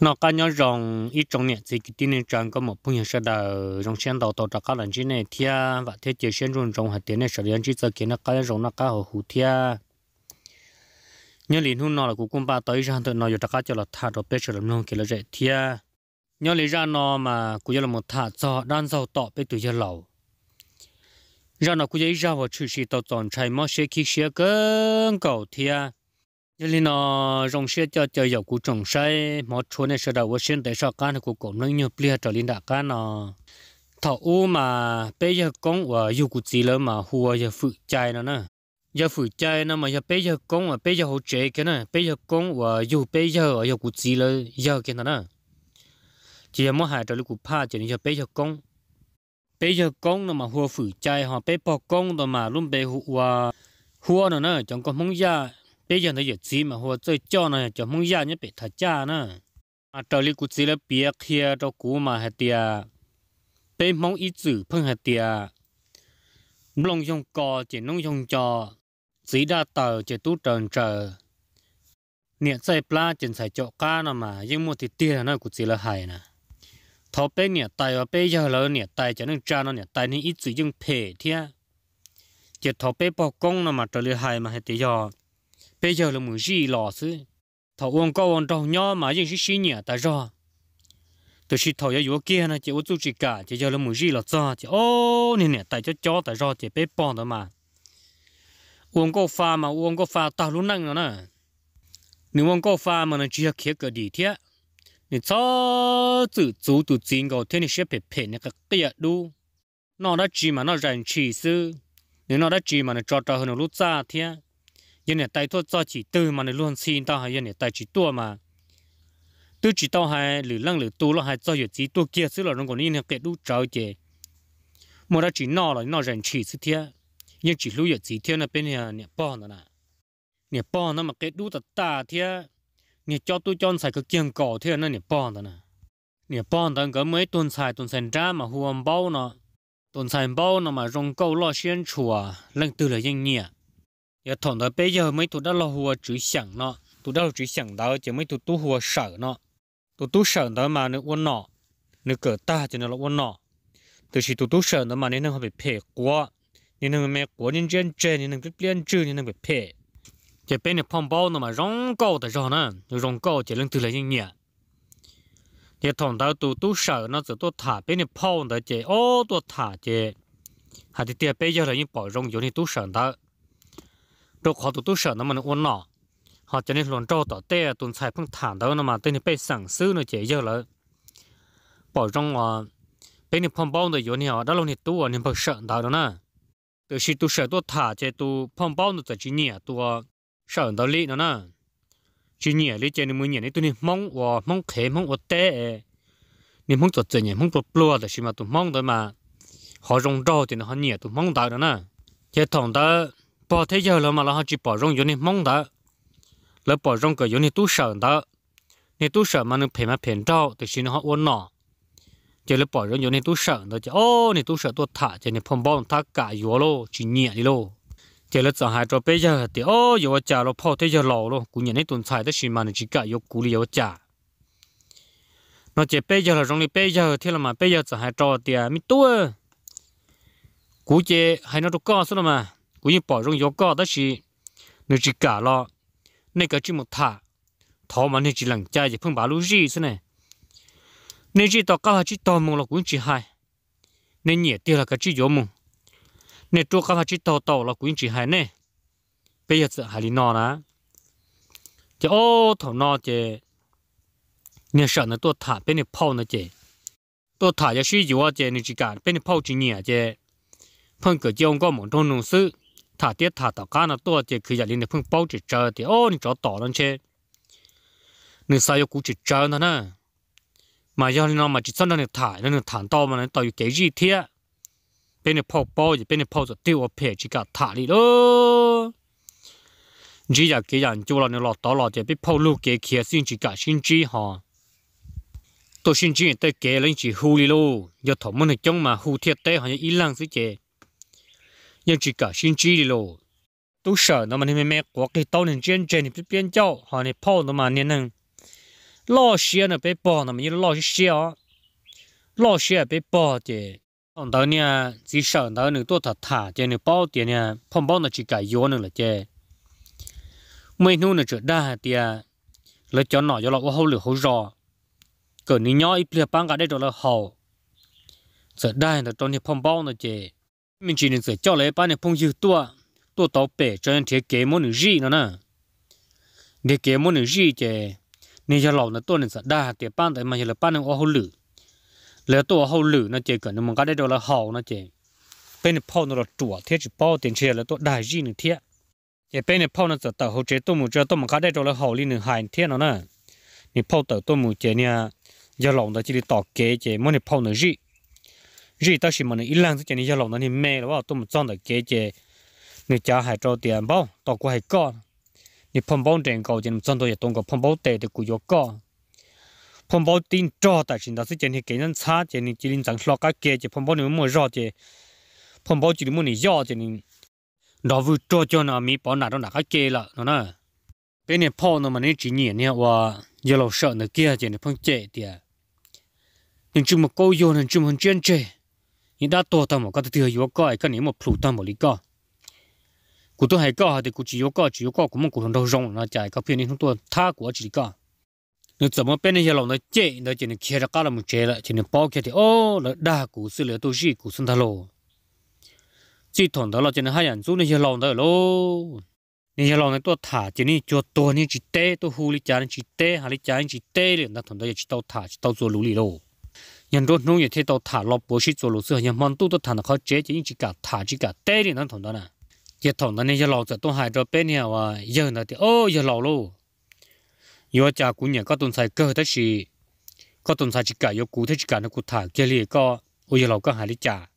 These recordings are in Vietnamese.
nó cá nhau rồng ít trong nhẹ thì cái tin này chẳng có một phương sẽ đào rồng sen đầu tàu trạc cá lần trên này thia và thế chế sen rồng rồng hạt tiền này sẽ liên chỉ giờ kiến nó cá rồng nó cá hồ hủ thia nhớ liền hôm nọ là cũng cung ba tới ra tự nó giờ trạc cá cho là thả đồ bê sẽ làm nông kia là dễ thia nhớ lý ra nó mà cũng là một thả cho đan dầu tọ bê từ giờ lẩu ra nó cũng dễ ra vào chữ sĩ tàu tròn chạy mất sẽ khi sẽ cơn cầu thia như linh nó rong xe cho cho dầu củ trồng say mà chỗ này sẽ đầu Washington để sao cái của cổ nó nhiều bia trở lên đã cái nó thọ u mà bây giờ công và dù cụ gì lớn mà hùa giờ phụ trái nó nè giờ phụ trái nó mà giờ bây giờ công và bây giờ hỗ trợ cái nè bây giờ công và dù bây giờ ở giờ cụ gì lớn giờ cái nó nè chỉ là mỗi hai trở lên cụ pa chỉ là bây giờ công, bây giờ công nó mà hùa phụ trái họ bây bỏ công rồi mà luôn bây hùa hùa nó nè chẳng có mong ra bây giờ nó giờ gì mà họ chơi cho nó cho mong gia nhé bị thà cha nữa à trò lý cũng chỉ là bia kia cho cũ mà hạt tia bây mong ít chữ phân hạt tia lòng dùng cò chỉ nông dùng trò chỉ đa tờ chỉ tu trần chờ niệm sai pla chỉ sai chỗ ca nó mà nhưng mua thì tiền nó cũng chỉ là hại nè thọ bây niệm tài và bây giờ là niệm tài cho nên cha nó niệm tài nên ít chữ dùng phê thia chỉ thọ bây bỏ công nó mà trở lại hại mà hạt tia bây giờ là muốn gì lọ chứ thầu ông có ông đâu nhớ mà những cái xí nhẹ ta ra tôi chỉ thầu yếu kia nè chỉ út chỉ cả chỉ giờ là muốn gì là cho chỉ ô nè nè tại cho cho tại ra chỉ bé bòn đó mà ông có pha mà ông có pha ta luôn năng rồi nè nếu ông có pha mà nó chỉ là khía cỡ đi thế 你早子做都真够，天天学皮皮那个个路，那那芝麻那人气死，你那那芝麻那抓抓很多路咋天？yên này tại tôi cho chỉ tư mà này luôn xin tao hay yên này tại chỉ tua mà tư chỉ tao hay lử lăng lử tu lo hay cho giờ chỉ tua kia xí là nó còn yên cái kẹt đu trâu chè mà đó chỉ nọ là nọ rèn chỉ xứ thế nhưng chỉ lưu giờ chỉ thế là bên này nè bò nữa nè nè bò nó mà cái đu tạt ta thế nè cho tôi cho xài cái kiêng cổ thế nó nè bò nữa nè nè bò tao cái mấy tuần xài tuần xài ra mà huồng bao nó tuần xài bao nó mà rong câu lo xuyên chùa lăng từ là yên nhẹ 也同到 bây giờ mấy tụi đã lo hùa chữ sẵn nọ tụi đã chữ sẵn đó chỉ mấy tụi tu hùa sợ nọ tụi tu sợ đó mà nó uốn nọ nó cỡ ta cho là uốn nọ từ khi tụi mà nên nó bị phê quá nên nó mẹ quá nên trên trên nó bị liên chữ nó bị phê chỉ bên này phong bao nó mà rong câu tại sao nè rong câu chỉ lên từ là những nhẹ chỉ thằng đó tụi tu sợ nó chỉ tu thả bên này phong đó chỉ ô tu thả chỉ hạt thì tiền bây giờ là những bỏ rong giống như tu sợ đó 都考到多少那么的我拿，好今天乱找到对，从彩棚谈到那么等你被上手了解决了，保证啊，被你碰包的有你啊，那让你多你不省到的呢，都是多少多他这都碰包的这几年多省到力了呢，几年里见你每年你都你蒙我蒙开蒙我带，你蒙做这年蒙做不落的是嘛都蒙的嘛，好容找的那好年都蒙到的呢，这同的。bỏ thế giờ là mà là họ chỉ bỏ rong giống như mong đó là bỏ rong cái giống như tu sở đó như tu sở mà nó phải mà phiền trao thì xin họ uốn nọ chỉ là bỏ rong giống như tu sở đó chỉ ô như tu sở tôi thả chỉ như phong bao thả cả yếu lô chỉ nhẹ đi lô chỉ là chẳng hai cho bây giờ thì ô yếu trả lô bỏ thế giờ lâu lô cũng nhận đấy tuần xài đó xin mà nó chỉ cả yếu cú li yếu trả nó chỉ bây giờ là rong đi bây giờ thì là mà bây giờ chẳng hai cho thì à mi tu cú chỉ hay nó đâu có số mà 我用保重药膏的是，那是干了，那个这么塌，他们那只人家也碰把路日子呢。那只到搞下去到梦了，滚起海，那也掉了个只药梦，那做搞下去到到了滚起海呢，不要子海里闹呢，这哦头闹这，那上那多塌被你泡那这，多塌也是有啊这，你只干被你泡几年这，碰个叫我们东弄死。thả tiết thả tàu cá nó to chỉ khi giờ linh để phun bao chỉ chờ thì ô nên chỗ tỏ lên chứ nên sao yêu cũ chỉ chờ nó nè mà giờ nó mà chỉ xong nó thả nó thả to mà nó tàu cái gì thế bên này phô bao gì bên này phô rồi tiêu ở phe chỉ cả thả đi đó chỉ giờ cái dàn chỗ là nó lọt tàu lọt chỉ biết phô lu cái kia xin chỉ cả xin chỉ ha. tôi xin chỉ để cái lên chỉ hù đi luôn giờ thằng mình chống mà hù thiệt tế họ như ý lăng xí chứ nhưng chỉ cả xin chi đi lô tu sợ nó mà nên mẹ quá cái tao nên chiến chiến thì biến cho họ nên bỏ nó mà nên năng lo xia nó bị bỏ nó mà, mình lo xia lo xe bị bỏ thì ông đó nha chỉ sợ đó nữa tôi thật thả cho nên bỏ tiền nha không bao nó chỉ cả yếu nữa là chứ mấy nu nó trở đa thì lấy cho nó cho nó có hậu lửa hậu rò cỡ ní nhỏ ít lìa băng cả đây rồi là hậu trở đa thì tôi nên không bao nó chứ mình chỉ nên sửa cho lấy ba này phong dư tua tua tàu bể cho nên thế kế môn nữ gì nữa nè để kế môn nữ gì chứ nên cho lão là tua nên sửa đa thì ba tại mà giờ là ba này ô hậu lử lấy tua hậu lử nó chỉ cần mình cái đây đó là hậu nó chỉ bên phao nó là chùa thế chỉ bao tiền xe là tua đại gì nữa thế chỉ bên phao nó sửa tàu hậu chế tôi muốn cho tôi mình cái đây đó là hậu linh nữa hai thế nó nè gì rì tao xì mà này ít lần chứ này giờ lòng nó thì mê rồi tôi một trong là kế chế người cha hay cho tiền bao tao cũng hay có thì phong bao tiền cầu chân trong đó tôi cũng có phong bao tệ thì cũng có phong bao tiền cho tại chính đó sẽ chỉ cái nhân xa chỉ nên chỉ nên chẳng lo cái kế chỉ phong bao nếu mua rõ chỉ phong bao chỉ muốn này rõ chỉ nên đó vừa cho cho nó mi bỏ nào đó là cái kế là nó nè bên này phong nó mà nên chỉ nhìn nha và giờ lâu sợ nó kia chỉ nó phong chế thì nhưng chúng mà câu yêu nên chúng mình chuyên chế nhưng đã to tao mà có thể hiểu có ai cái này mà phụ tao mà lý có cụ tôi hay có thì cụ chỉ có chỉ có của mình cụ đâu rong nó chạy có phiền nên tôi tha của chỉ tê, tê, tê lý lý chán chán chỉ chỉ chỉ chỉ rồi, thằng đó có nếu 怎么变那些老那借那就能开着干了么借了就能包开的哦那大股市了都是股生他喽最痛的了就能害人做那些老的喽那些老人多塔就你就多你去逮都护理家人去逮还里家人去逮了那痛的也去到塔去到做奴隶喽人多农业铁道塔老百姓走路时候，人蛮多都谈到靠这一只个塔这个带的能谈到呢。一谈到呢，一老子东海这边呢哇，一那的哦，一老喽。有家姑娘搞东西搞的是，搞东西这个有古的这个那古塔这里个，我一老个还里家，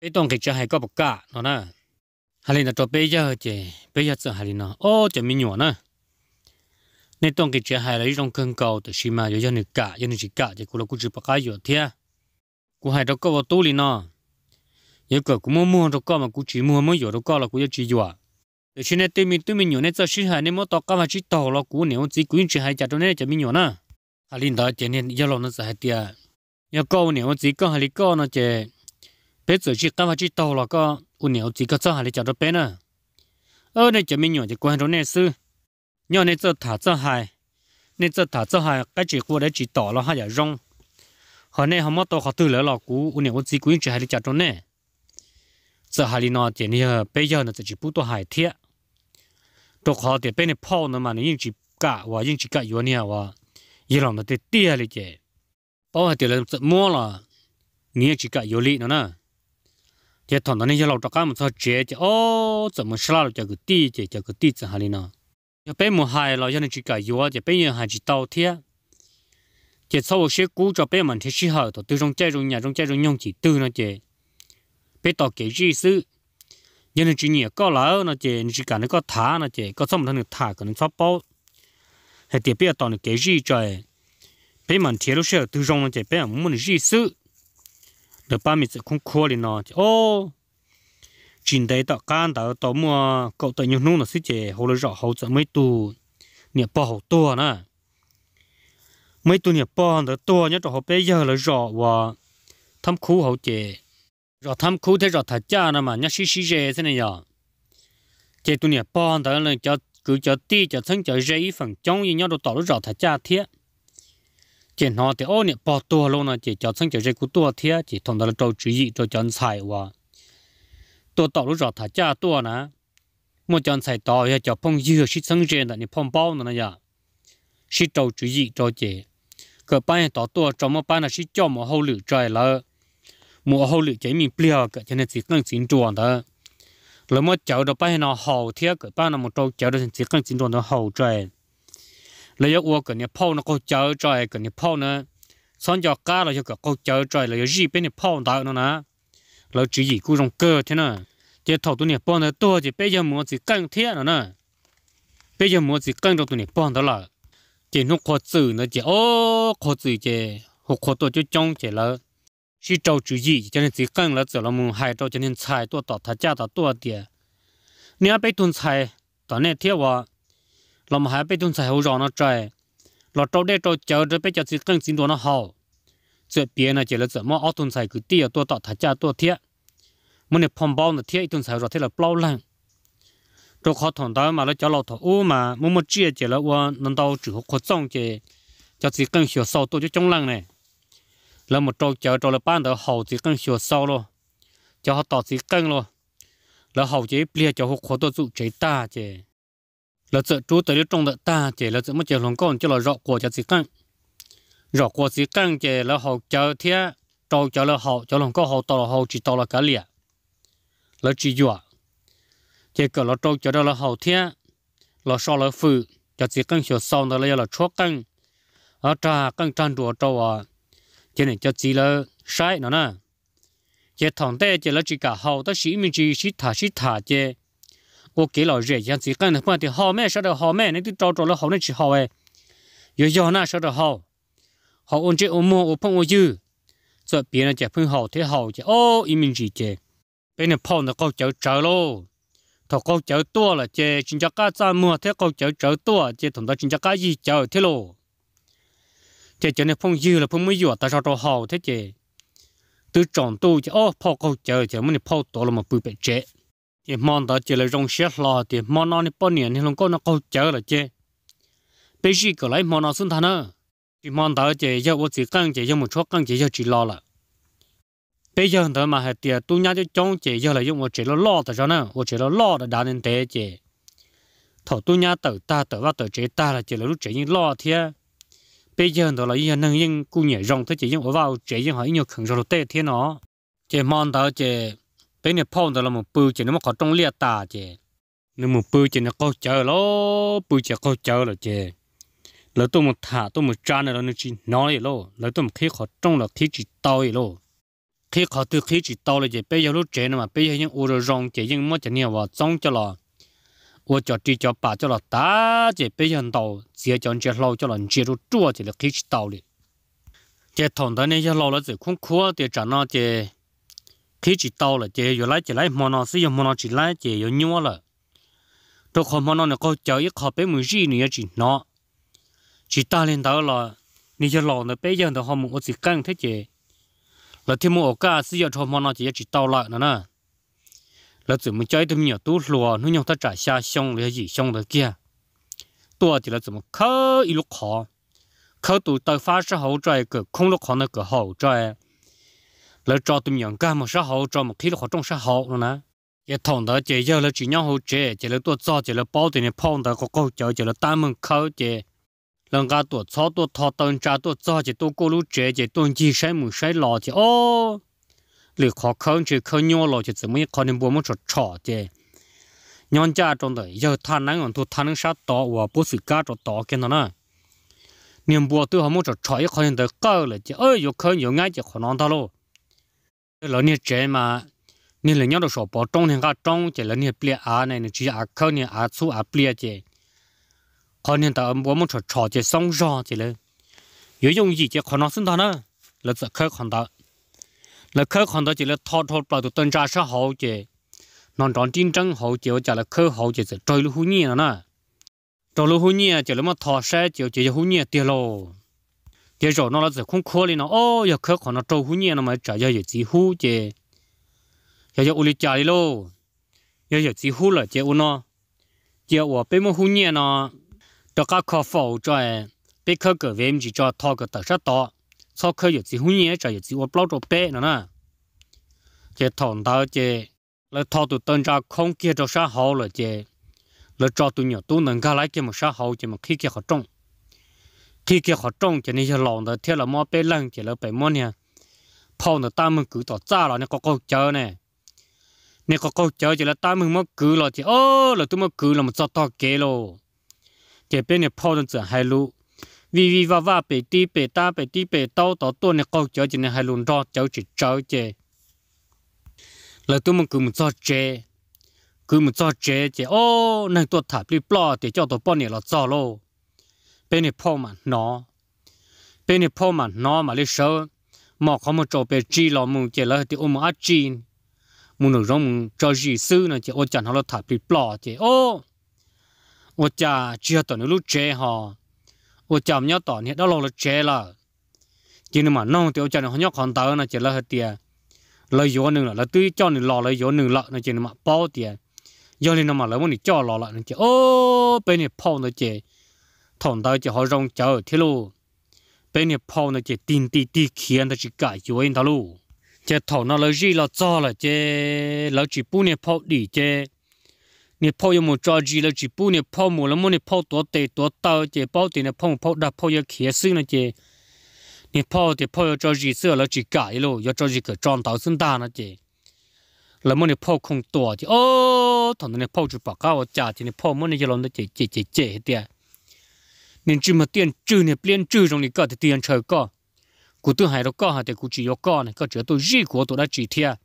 一段给这还搞不干，喏呢。还里那做背家这背家子还里呢，哦，这没鸟呢。那段给这还里一种更高的是嘛，有些人干，有些人干，这古老古只不干有天。cú hai đó có vào tu liền nọ giờ cỡ cú mua mua đó có mà cú chỉ mua mới giờ đó có là cú giờ chỉ dọa để cho nên tôi mình tôi mình nhổ nên cho sĩ hai nên mới tao cả mà chỉ tao là cú nếu chỉ cú chỉ hai chả đó nên chả mình nhổ na hà linh đó chỉ nên giờ lòng nó sẽ hai à, giờ câu nếu chỉ có hà linh câu nó chỉ bé giờ chỉ cả mà chỉ tao là có u nếu chỉ có cho hà linh chả đó bé na ở nên chả mình nhổ thì quan đó nên sư nhổ nên cho thả cho hai nên cho thả cho hai cái chỉ cú đấy chỉ tao là hai giờ rong họ họ hôm đó họ tự lỡ lọ cú u nè u chỉ quyến chỉ hai đi chặt trốn nè giờ hai đi nọ tiền nè bây giờ nó chỉ bút to hai thiệt đồ họ tiền bên này phao nữa mà nè những chỉ cả và những chỉ cả yếu nè và ý lòng nó tiền tiền đi chứ bao hai tiền là mua là nghĩa chỉ cả yếu lý nó nè thế thằng đó nè giờ lọ trọc cái mà sao chế chứ ô 怎么是啦就个地 chứ 就个地子哈里呢要被母害了要你去改油啊就被人还去倒贴 chỉ sau một số cú cho bé mình thì sĩ hở từ trong chơi trong nhà trong chơi trong nhung chỉ tư nó chơi, bé tỏ kể gì sự giờ nó chỉ nhỉ có lỡ nó chị chỉ cả nó có thả nó chơi, có xong nó được thả còn nó phát bao hay tiệp bé tỏ nó kể gì trời bé mình thì lúc sau từ trong nó chị bé muốn gì sự được ba mình sẽ không khua đi nó chị ô chính đấy tao can tao tao mua cậu tao nhung nó sẽ chơi, hồ lỡ rõ hồ sợ mấy tu nhỉ bao hồ tua nữa mấy tụi nhà bọn đó to nhá cho họ bây giờ là rõ và thăm khu hậu chế rõ thăm khu thế rõ thả cha nè mà nhá xí xí rê thế này nhở chế tụi nhà bọn đó là cho cứ cho ti cho thân cho rê phần chống như nhau đồ tỏ rõ thả cha thiết chế nó thì ô nè bỏ tua luôn nè chế cho thân cho rê của tua thiết chỉ thằng đó là trâu chữ gì trâu chọn xài và tôi tỏ rõ thả cha tua nè một chọn xài tỏ cho phong dưa xí sân rê nè phong bao nè nhở xí trâu chữ gì trâu chế cỡ bán tỏ tua cho mà bán là chỉ cho một hậu lự trời là một hậu lự chỉ mình bia cỡ cho nên chỉ cần chính chuẩn đó là một cháu đó bán nó hậu thiết cỡ bán là một trâu cháu đó chỉ cần chính chuẩn nó hậu trời là yếu ua cỡ nhà phao nó có cháu trời cỡ nhà phao nó xong giờ cá là cho cỡ có cháu trời là yếu gì bên nhà phao đó nó nè là chỉ gì cũng trong cơ thế nè chỉ thầu tụi nhà bao nó tua chỉ bây giờ muốn chỉ cần thiết nữa nè bây giờ muốn chỉ cần cho tụi nhà bao đó là chỉ nó khó xử nó chỉ ô khó xử chỉ học khó tôi chú chống chỉ là chỉ trâu chú gì cho nên chỉ cần là chỉ là muốn hai trâu cho nên xài tôi tạo thà cha tạo tôi đi, nếu bị tuần xài tạo này thiếu và làm hai bị tuần xài hậu rõ nó trời là trâu đây trâu chờ rồi bây giờ chỉ cần xin đồ nó hậu chỉ biết là chỉ là chỉ mua ở tuần xài cứ tiêu tôi tạo thà cha tôi thiệt muốn phòng bao nó thiệt tuần xài rồi thế là bao lăng 都靠同到嘛了叫老头屋嘛，某某职业节了我能到之后可总结，叫自己更学少多就中人呢。那么着叫着了半头后自己更学少了，叫他到自己更了，然后就不要叫他扩多做最大节，那这主得了中的大节了怎么叫龙岗叫了绕过叫自己更，绕过自己更节然后叫天着叫了后叫龙岗后到了后就到了隔离，那记住啊。chỉ có là trâu cho đó là hậu thiên là sau là phụ cho chỉ cần sửa sau đó là là chua cân ở trà cân trang đùa trâu à cho nên cho chỉ là sai nó nè chỉ thằng tê chỉ là chỉ cả hậu đó sĩ mình chỉ sĩ thả sĩ thả chứ ô cái là rẻ chỉ cần mà thì hậu mẹ sao đó hậu mẹ nên thì trâu trâu là hậu nên chỉ hậu ấy giờ giờ na sao được hậu hậu ôn chế ôn mua ôn phong ôn dư rồi biến là chỉ phong hậu thế hậu chứ ô ý mình chỉ chứ bên này phong nó có cháu cháu luôn thọ câu chéo tua là chè chính chắc cá cha mua thế câu chéo chéo tua chè thằng đó chính chắc cá gì chéo thế lô chè chở này phong dư là phong mới dừa tại sao cho hào thế chè từ tròn tu chè ô phao câu chở chè mình phao tổ là mà bự bẹt chè thì mang đó chè là rong xét lò thì mòn nó này bao niên thì lòng câu nó câu chở là chè bây giờ cái lại mòn nó xuống thằng nữa thì mang đó chè giờ ô chỉ căng chè giờ một chốt căng chè giờ chỉ lo là bây giờ thôi mà hết tiền tu nhà cho chống chỉ giờ là dùng một chỉ lo lo tại sao nữa một chỉ lo lo để, đá nên thế chỉ thầu tu nhá tự ta tự vào tự chế ta là chỉ là lúc chỉ những lo thế bây giờ đó là yên năng yên cụ nhảy rong thế chỉ những ở vào chỉ những hỏi nhiều khẩn rồi tê thế nó chỉ mong đó chỉ bây giờ phong đó là một bự chỉ nó mà có trong liệt ta chỉ nếu một bự chỉ nó có chờ lo bự chỉ có chờ là chỉ lỡ tôi một thả tôi một trang này là nó chỉ nói lo lỡ tôi một khi khó trong là khi chỉ tao lo khi họ từ khi chỉ tàu là chỉ bây giờ lúc trẻ mà bây giờ những ô rồi rong chỉ những mất chỉ nhiều và trong cho là ô cho chỉ cho bà cho là ta chỉ bây giờ tàu chỉ cho chỉ lâu cho là chỉ lúc chua chỉ là khi chỉ tàu đi chỉ thằng đó này chỉ lâu là chỉ không khua thì chẳng nó chỉ khi chỉ tàu là chỉ rồi lại chỉ lại mòn nó sử dụng mà nó chỉ lại chỉ rồi nhua là tôi không mà nó này có chờ ít khó bé mười gì nữa chỉ nó chỉ ta lên đó là như chỉ lâu là bây giờ thì họ muốn ở chỉ căng thế chỉ là thêm một cái sự việc cho mà nó chỉ chỉ tao lại nữa nè là chỉ mình chơi thêm nhiều tu lùa nó nhau ta trả xa xong là gì xong rồi kia tua thì là chỉ một khớ ít lúc khó khớ tụ tới phá sẽ hậu trái cái không lúc khó nó cái hậu trái là cho tụi mình cái một sẽ hậu cho một khi lúc khó trong sẽ hậu nữa nè cái thằng đó chỉ giờ là chỉ nhau hậu chế chỉ là tua cho chỉ là bao tiền này phong đó có chỉ là tam mình 人家多草多他等家多早就多过路这就东西谁没谁老的哦，你看看这看鸟老就怎么也看见我们说吵的。nhân gia trong đời giờ thà nắng còn tôi thà nắng sát đó và bố sĩ cá cho đó cái nó nè niềm bùa tôi không muốn cho trời khỏi hiện đời cơ là chứ ơi yêu khơi yêu ngay chứ khỏi non ta luôn là nhiệt chế mà nên là nhau được sổ bỏ trong thì cả trong chỉ là nhiệt bia à này chỉ à khơi nhiệt à su à bia chứ còn hiện tại bố muốn trò trò chơi xong rõ thì là yếu dùng gì chứ còn nó sinh đó nữa là sẽ khơi khăn đó là khơi khăn đó chỉ là thọ thọ bao tụi tuần tra xã hậu chứ nó tròn chiến tranh hậu chịu chả là khơi hậu chỉ sẽ trôi lưu hú nhẹ nữa nè trôi lưu hú nhẹ chỉ là mà thọ xe chịu chỉ hú nhẹ tiền lô tiền rồi nó là sẽ không khó lên nó ô giờ khơi còn nó trôi hú nhẹ nó mới trả giờ chỉ hú chứ giờ giờ uli trả đi lô giờ giờ chỉ hú là chứ u nó giờ ở bên mà hú nhẹ nó đó các khó phổ cho em bé khơi cỡ về em chỉ cho thọ cỡ sau khơi giờ chỉ hôn nhé cho giờ chỉ ốp lót ốp bé nữa nè chế thọn tao chế là thọ tụi tân không kia cho sát hậu là chế là cho tụi nhỏ tụi nâng cao lại kia mà sát hậu chế mà khi kia khó trông khi kia khó này là lòng đó theo là mua bé lăng chế là bé mua nè nó ta mừng cứ tỏ ra là nó có câu chờ nè nè có câu chờ chế là ta mừng mất cứ là ô là tụi mất cứ là to kế rồi 给别人跑人走海路，微微哇哇被地被打被地被刀到多呢高脚进呢海路绕走去找去，来多么古么找这，古么找这这哦，那多塔里不啦，得叫多半年了找喽，别人跑嘛孬，别人跑嘛孬嘛的手，嘛他们找被追了么，这来的我们阿追。muốn nói rằng cho gì sư là chỉ ôn chẳng nó là thả bị bỏ chỉ ô ô cha chưa tỏ nó lúc chế họ ô cha nhớ tỏ hiện đó là chế mà nông thì ô cha nó nhớ còn tớ nó chỉ là hết tiền lời dỗ nương là là tưới cho nương lò lời dỗ nương lợ nó chỉ nên mà bao tiền giờ nên mà lời muốn cho lò lợ chỉ ô bên này bao nó chỉ thằng tớ chỉ họ rong chờ nó chỉ tin tin tin khiến nó chỉ cãi chúa anh nó chỉ lời chỉ bu đi chỉ 你泡一木着急了，只不你泡木了么？你泡多得多到，这包点呢泡泡大泡要开始呢这，你泡的泡要着急死了，只改了要着急个装到身大呢这，了么你泡空多的哦，他那你泡就把搞我家庭你泡么你就弄得这这这这的，你这么点住呢变住中你搞的点车搞，古都还都搞下的估计要搞呢，搞这都日国都来几天。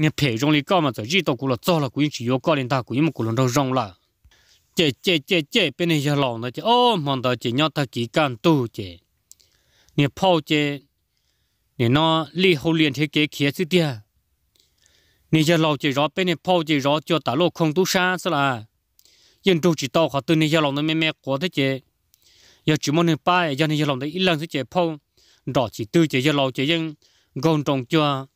你品种的高嘛，在日到过了早了，过去要高龄大，过么过了都扔了。这这这这边那些老呢，这哦，忙到这让他几干多这，你跑这，你那里后连天给开始的，你这老这绕边那跑这绕叫大路空都山是啦，人都知道哈，对那些老的慢慢过的这，要只么能把人家那些老的一两是这跑，绕起对这些老这人共同叫。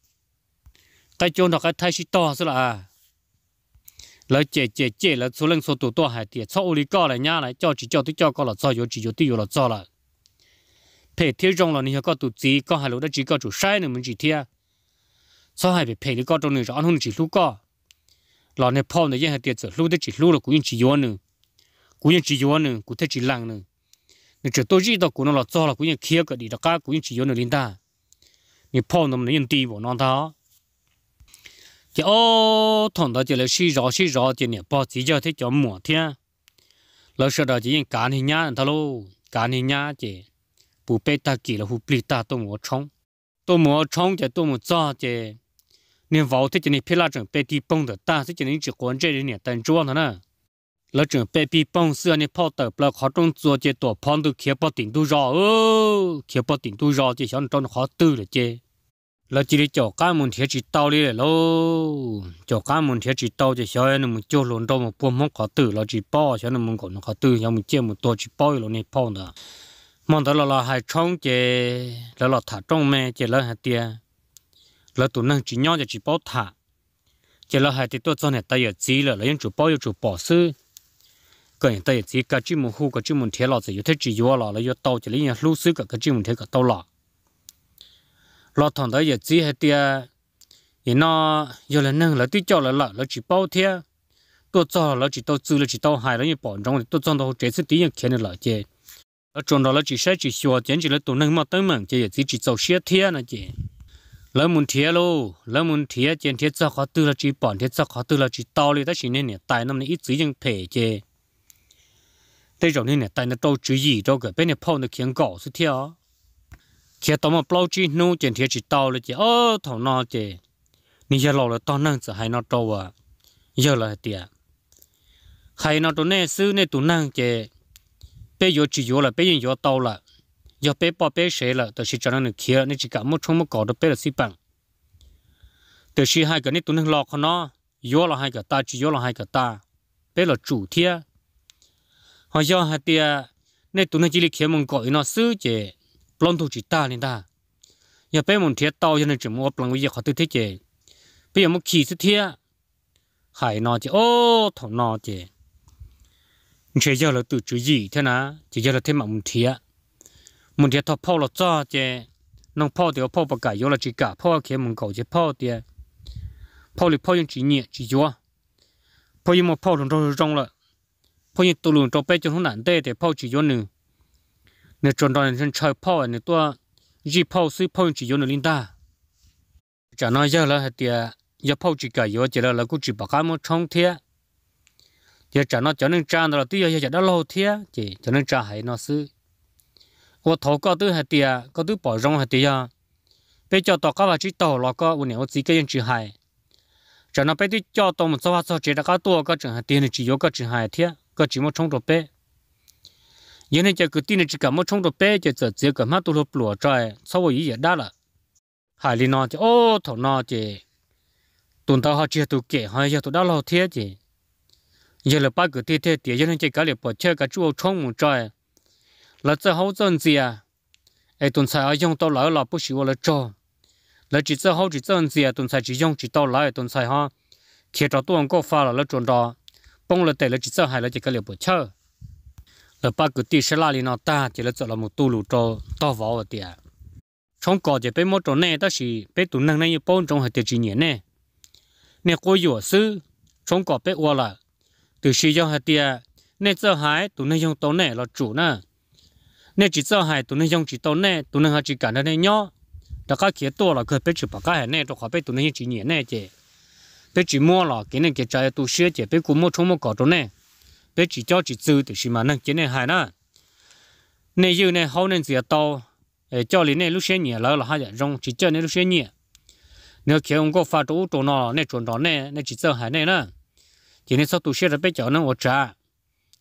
tay chôn nó cái thay xí to xí là lấy chè chè chè là số lượng số tụ to hải tiệt sau lý co lại nha này cho chỉ cho tôi cho co là cho yếu chỉ yếu tiêu là cho là phải thiếu trong là nhiều có tụ chỉ có hải lũ đã chỉ có chủ sai nữa mình chỉ thiệt sau hải phải phải lý co trong này rõ hơn chỉ lũ co lọ này phong này hải tiệt sợ lũ đấy chỉ lũ là cũng chỉ yếu nữa cũng chỉ yếu nữa cũng thế chỉ lăng nữa nên chỉ tôi chỉ đó cũng là cho là cũng kia cái đi đó cả cũng chỉ yếu nữa linh ta 你泡那么能用低不？让他。chỉ ô thằng đó chỉ là xí rõ xí rõ chỉ nè bỏ chỉ cho thế cho mua thế lỡ sợ đó chỉ những cá này nhá thằng lô cá này nhá chỉ bù bê ta kỹ là hụp lì ta tôi mua trống tôi mua trống chỉ tôi mua cho chỉ nên vào thế chỉ nên phải là chuẩn bê đi bông được ta thế chỉ nên chỉ quan chế nè tận chúa thằng nè lỡ chuẩn bê đi bông bảo nên 泡 tờ bảo khó trong chúa chỉ tổ phong được kia bỏ tiền tu rõ ơ kia bỏ tiền tu rõ chỉ 想 trong khó tư là chỉ là chỉ để cho cá mún thiết chỉ tao đi lo cho cá mún thiết chỉ tao cho xóa nó muốn chỗ lồn đâu mà buông mông khó tử là chỉ bỏ xóa nó muốn còn nó khó tử nhau muốn chơi muốn to chỉ bỏ rồi này bỏ nữa mong tới là là hai trong chế là là thả trong mẹ chế là hai tia là tụi năng chỉ nhau chỉ bỏ thả chế là hai tia tôi cho này tay ở chỉ là lấy chỗ bỏ chỗ bỏ sư cái tay ở chỉ cái chỉ muốn hú cái chỉ muốn thiết là chỉ có thể chỉ vô là lấy vô tao chỉ lấy nhà lưu sư cái cái chỉ muốn thiết cái tao là lo thằng đó giờ chỉ hết tia giờ nó giờ là nâng là tí cho là lọ, là chỉ bao thia tôi cho là chỉ tôi chữ là chỉ tôi hài là như bỏ trong thì tôi cho tôi chế sự tiền như kia là chế ở trong đó là chỉ sẽ chỉ xóa chén chỉ là tôi nâng mà tới mừng chế giờ chỉ chỉ giàu xía thia là chế lỡ muốn thia lô lỡ muốn thia chén thia cho khó tư là chỉ bỏ thia cho khó tư là chỉ tao đi ta chỉ nên nè tại năm nay ít chữ nhưng thể chế thế rồi nên nè tại nó đâu chữ gì đâu cả bên này phong được khiến gạo sự thia khi tao mà lâu chi nu trên thế chỉ tao là chỉ ơ thằng nó chỉ mình giờ lâu là tao năng sợ hay nó trâu à giờ là tiệt à. hay nó tụi này sư này tụi năng chỉ bây giờ chỉ giờ là bây giờ tao là giờ bây bỏ bây sẽ là tao chỉ cho nó được kia nên chỉ cả một trong một cỏ được bây là xí bằng tao chỉ hai cái này tụi năng lọt nó giờ là hai cái ta chỉ giờ là hai cái ta bây là chủ thiệt họ giờ hai tiệt nên tụi nó chỉ là kia mong gọi nó sư chỉ plon tu chỉ ta nên ta giờ bé muốn thiệt tàu cho nên chỉ mua plon bây giờ họ tự thế chế bây giờ muốn khí thiết thiệt hải nọ chứ, ô thằng nó chế chế giờ là tự chú ý thế nào chỉ giờ là thêm mà muốn thiệt muốn thiệt thọ phao là cho chứ, nông phao thì phao bạc cái yếu là chỉ cả phao kia muốn cầu chế phao thì phao thì phao những chỉ nhẹ chỉ chúa phao nhưng mà phao trong trong là phao những tụ lùn trong bé cho nó nản tê thì phao chỉ chúa nữa nè tròn đòn chân trời phao nè tua gì phao suy phao chỉ yếu nè linh ta chả nói giờ là tiệt giờ phao chỉ cái yếu chỉ là là cứ chỉ bạc cái một trong thế giờ chả nói cho nên cha là tuy giờ chả đã lâu thế chỉ cho nên cha hay nó sư 我头个都系啲，个都包容系啲啊。俾叫到个话知道，那个我呢我自己人住系，就那俾啲叫到么做下做，只那个多个真系啲，只有个真系啲，个只么冲着俾。原来这个地呢，只干么冲着白就这这干嘛都是不落在，稍微也大了。海里那就哦，头那就，等到好接都给，还要都到老天去。原来把个天天天，原来这家里把车个主要冲木在，那这好挣子呀。哎，等才啊用到老了不是我了做，那只这好只挣子呀，等才只用只到老，等才哈，贴着多人过发了了赚到，帮了带了只这还了这个了不车。ở ờ, ba cái tì sẽ là lên nào, ta chỉ là cho là một tu lù cho to vỏ ở tiệt trong cỏ chỉ bên một chỗ này đó là bên tủ năng này như bốn trong hệ tiệt chỉ nhẹ nè nè có yếu sư trong cỏ bên qua là từ khi do hệ tiệt nè cho hai tủ năng dùng tổ này là chủ nè nè chỉ cho hai tủ năng dùng chỉ tổ này tủ năng hai chỉ cả nè nhỏ Đã có kia tổ là cái bên chỉ bạc cái hệ nè cho khỏi bên tủ năng chỉ nhẹ này chứ bên chỉ mua là cái này cái trái tủ sữa chứ bên cũng mua trong một cỏ chỗ nè bé chỉ cho chỉ dư thì xí mà nè cái này hay nè này yêu này hậu nên gì à to cho lý này lúc xe nhẹ lỡ là hai giờ dạ rong chỉ cho này lúc xe nhẹ nếu khi ông có phát đủ chỗ nọ này chỗ nọ này này chỉ cho hai này nè chỉ nên sau tu xe là bé cháu nó ở trả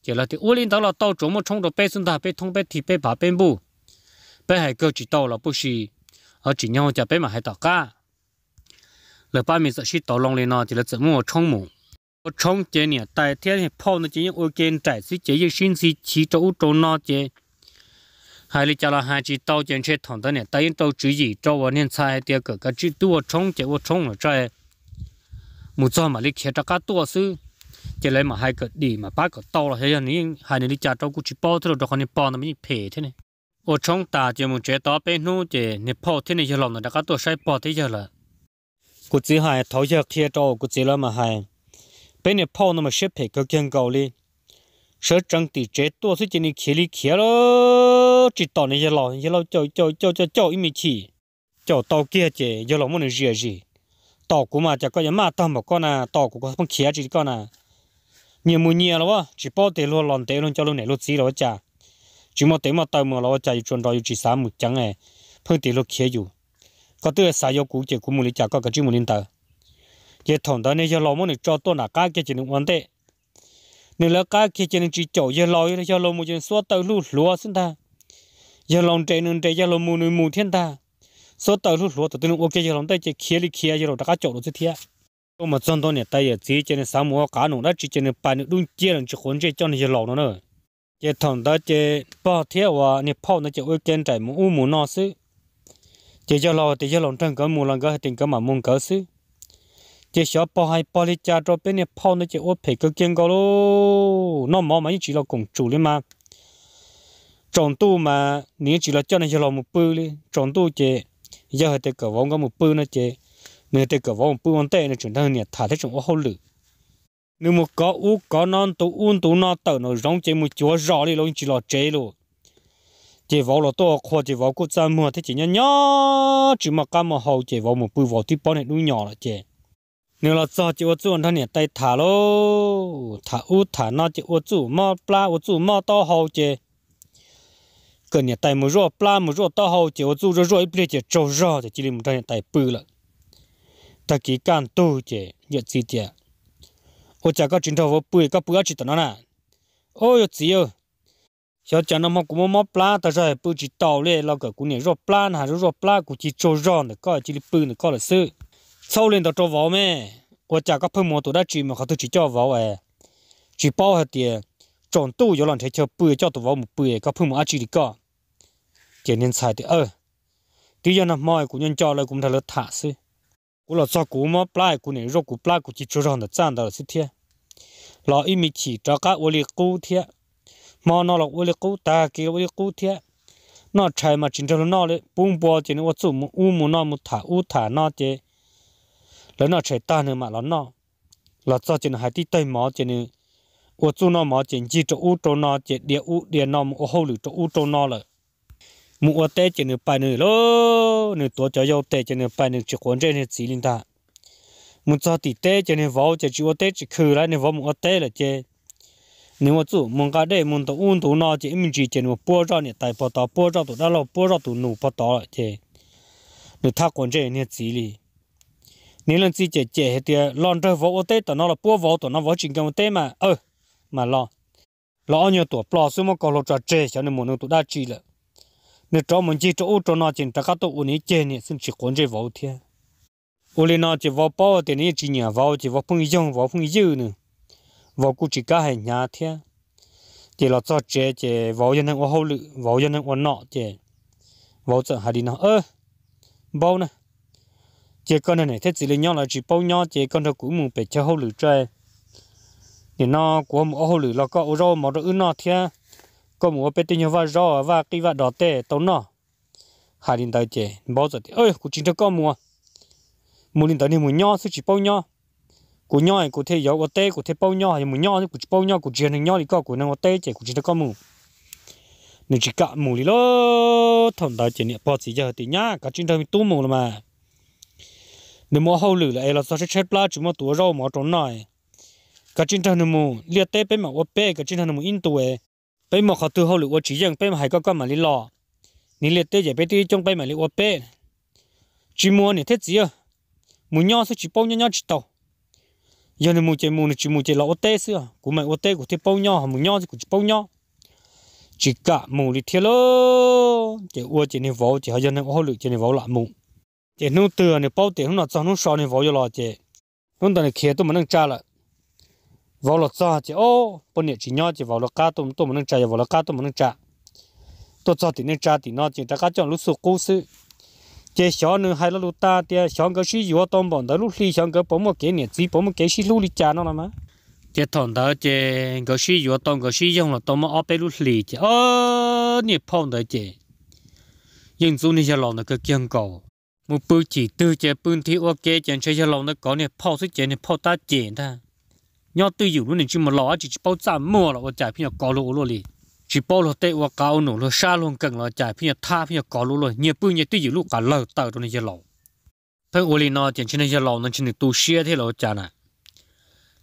chỉ là thì uống lên đó là tao chỗ mà trong đó bé xuống ta bé thông bé thì bé bà bé bu bé hai cái chỉ tao là bu xì ở chỉ nhau chả bé mà hai tao cả lời ba mình sợ xí tao long lên nọ thì là chỉ mua trong mùng 我从前呢，在天天跑那些我见在是这些信息其中中那些，还里加了还是刀剑车躺的呢，但因都注意，找我念菜的哥哥，只对我从前我从了在，木早嘛，你切这个多是，这来嘛还个你嘛把个刀了，还要你还你家照顾去包头了，这可你包那么你赔的呢。我从大节目这到边弄的，你跑天那些老那这个多晒包的去了，估计还头些贴着，估计了嘛还。bên này phao nó mà xếp phải cái kiêng cầu lên sợ trăng thì chế tua số chỉ nên khí lý kia lo chỉ tỏ này giờ lo giờ lo cho cho cho cho cho ít mi chỉ cho tàu kia chế giờ lo muốn gì gì tàu của mà chả có nhà mà tàu mà con à tàu của con không khí chỉ con à nhiều mùi nhiều rồi chỉ bao tiền luôn làm tiền luôn cho luôn này luôn gì rồi chả chỉ mà tiền mà tàu mà rồi chả chuẩn rồi chỉ sáu một trắng này phương tiền luôn kia rồi, có tư là sáu yếu cũ chế của mùi chả có cái chữ mùi linh tàu chỉ thằng đó này giờ lâu mới cho tôi là cá kia chỉ được vấn đề nếu là cá kia chỉ được chỉ chỗ giờ lâu giờ lâu mới chỉ số tàu lú lúa xin ta giờ lâu trời nên trời giờ lâu mù nên mù thiên ta số tàu lú lúa tôi tin, ok giờ lâu tới chỉ kia đi kia giờ lâu đã cá chỗ rồi chứ thiệt tôi mà trong đó này tay giờ chỉ chỉ nên sáu mùa cá nụ đó chỉ chỉ nên bán những đúng chia chỉ khốn chơi cho những giờ lâu nó nữa giờ thằng đó chỉ bỏ thiệt và những phao nó chỉ ok trời mù u mù nó xứ chỉ giờ lâu thì cho lâu trong cái mù lần cái tình cái mà mù cái xứ chỉ sợ bỏ hai bỏ đi cha cho bên này phao nó chỉ ốp phải cái kiên cố lô nó mò mà chỉ là cùng chủ lên mà tròn tu mà nếu chỉ là cho nên chỉ là một bự đi tròn tu chỉ giờ hơi tới cả vòng có một bự nó chỉ nếu tới cả vòng bự vòng tệ nó chuyển thân này thả thế chúng hậu lử nếu một có u có non tu un tu no tờ nó rong chỉ một chúa rõ đi luôn chỉ là chế luôn chỉ vào là to khoa chỉ vào cốt ra mua thế chỉ nhá nhá chỉ mà cam mà hậu chỉ vào một bự vào tiếp bao này đuôi nhỏ là chỉ nếu là cho chịu chú anh này tay thả lô thả u thả nó chịu chú mò pla u chú mò to hầu chê cần nhà tay một rô pla một rô to hầu chê u chú rô rô ít bê chê trâu rô thì chỉ là một thằng tay bự lợ ta kỹ can tu chê nhớ chi chê ô chả có chuyện thầu vô bự có bự chỉ tao nó nè ô yo chỉ yo cho chả nó mò cũng mò pla ta rồi bự chỉ tàu lê lão cái cũng nhà rô pla hà rô pla cũng chỉ trâu rô nữa có chỉ là bự nữa có là sư sau lên đó cho vào mẹ của cha các phương mô tụ đã chỉ mà họ tự chỉ cho vào ấy chỉ bao hết tiền chọn tu cho lần thế cho bự cho tụ vào một bự các phương ăn chỉ đi cả chỉ nên xài thì ơ tí giờ nó mọi cũng nhân cho lại cũng thật là thả sư cũng là do cú mà plai cũng nên rồi cú plai cũng chỉ cho rằng là chán đó là thiệt lo im mi chỉ cho cái ô liệt cú thiệt mà nó là ô liệt cú ta kia ô liệt cú thiệt nó chạy mà chính cho nó đấy bung bò chỉ nên ô chủ mu u mu nó mu thả u thả nó chứ lớn nó trẻ ta nữa mà lớn nó là cho chân hai tí tây mỏ chân, là ô chú nó mỏ chân chỉ chỗ u chỗ nó chỉ địa u địa nó mà hậu lử chỗ u chỗ nó rồi mu ô chân chỉ là bài nữa lô nữa tổ cho dâu tê chỉ là bài nữa chỉ quan trên là chỉ linh ta mu cho tí tê chân là vào chân chỉ ô tê chỉ khử lại nữa vào mu ô tê là chỉ nếu mà chú mong cái đấy mong tao uống tao nó chỉ mình chỉ chân, mà bỏ ra này tại bỏ tao bỏ ra tụi đó là bỏ ra tụi nụ bỏ tao là chỉ nếu thắc quan trên này chỉ linh nếu lần gì chè chè thì lon trời vỗ tết tao nó là búa vỗ tao nó vỗ chỉnh công tết mà ơ mà lo lo nhiều tuổi lo số mà có lo trò chè cho nên muốn nó tụi đã chi là nếu cho mình chỉ cho ô cho nó chỉnh cho các tụi ô này chè này xin chỉ còn chơi vỗ thế ô lên nó chỉ vỗ bao thì này chỉ nhà vỗ chỉ vỗ phong dương vỗ phong dư nữa vỗ cũng chỉ cả hai nhà thế chỉ là trò chè chè vỗ cho nên ô hậu lự vỗ cho nên ô nọ chè vỗ sợ hà đi nó ơ bao nè chỉ con này thế chỉ là nhau là chỉ bao nhau chỉ con thôi cũng muốn bị cho hồ lử chơi thì nó của một hồ lử là có ô rô mà nó ư nó thế có một bé nhau và rô và cái và đỏ tê tấu nó hai linh tới chị bao giờ thì ơi cũng chỉ cho con mua mua linh tới thì mua nhau chứ chỉ bao nhau của nhau của thế giàu của tê của thế bao nhau hay mua nhau của bao nhau của chuyện này nhau thì có của nó của tê chị của chỉ cho con mua nên chỉ cả mua đi lo thằng tới chị nè bỏ gì giờ thì nhá cả chuyện thôi tu mua mà nếu e. mua hậu lử lại là sao sẽ chết la chúng mà tua rau mà trốn này cái chính thằng nemu liệt tế bên mà ô bê cái chính thằng nemu in tuổi bên mà họ từ hậu lử ô chỉ rằng bên mà hai cái con mà lý lò ní liệt tế giải bên tí trong bên mà lý ô bê, chỉ mua này thế gì à muốn nhau sẽ chỉ bao nhau nhau chỉ tàu giờ mua chỉ mua chỉ mua chỉ là ô tế xưa của mày ô tế của thế bao nhau mua nhau thì của chỉ bao nhau chỉ cả mua đi thế lô chỉ ô chỉ nên vỗ chỉ họ dân nên ô lử chỉ nên vỗ lại mù chỉ nông từ này bao tiền nó cho nung sau này vào rồi chỉ nông từ này kia tôi mình nâng trả lại vào lọt cho chỉ ô bên này chỉ nhau chỉ vào lọt cá tôi tôi mình nâng trả vào lọt cá tôi mình nâng trả tôi cho thì nâng trả thì nó chỉ ta cá chọn lúa sụp cố sự chỉ xóa nữa hay là lúc ta thì xóa cái gì vô tôm bọn đó lúc khi xóa cái bốn một cái này chỉ bốn một cái gì lúa đi trả nó là mà chỉ thằng đó chỉ cái gì vô tôm cái gì dùng là tôm mà áp lúa lì chỉ ô nè phong đó chứ, nhưng chúng này giờ làm được cái kiêng cầu một bự chỉ tư chế thi, thì ok chẳng chơi cho lòng nó có nè phao sức chế nè phao ta chế ta nhau tư dụ luôn nè chỉ mà lọ chỉ chỉ bao trả mua là bao trả phi nhật có lỗ luôn đi chỉ bao lọ tệ hoặc cao nổ lọ xa luôn cần lọ trái phi nhật tha phi nhật có lỗ rồi nhiều bự nhiều tư dụ lúc cả lợ tờ trong này cho lòng thằng uli nó chẳng chơi này cho lòng nó chỉ nè tu xia thế lọ trả nè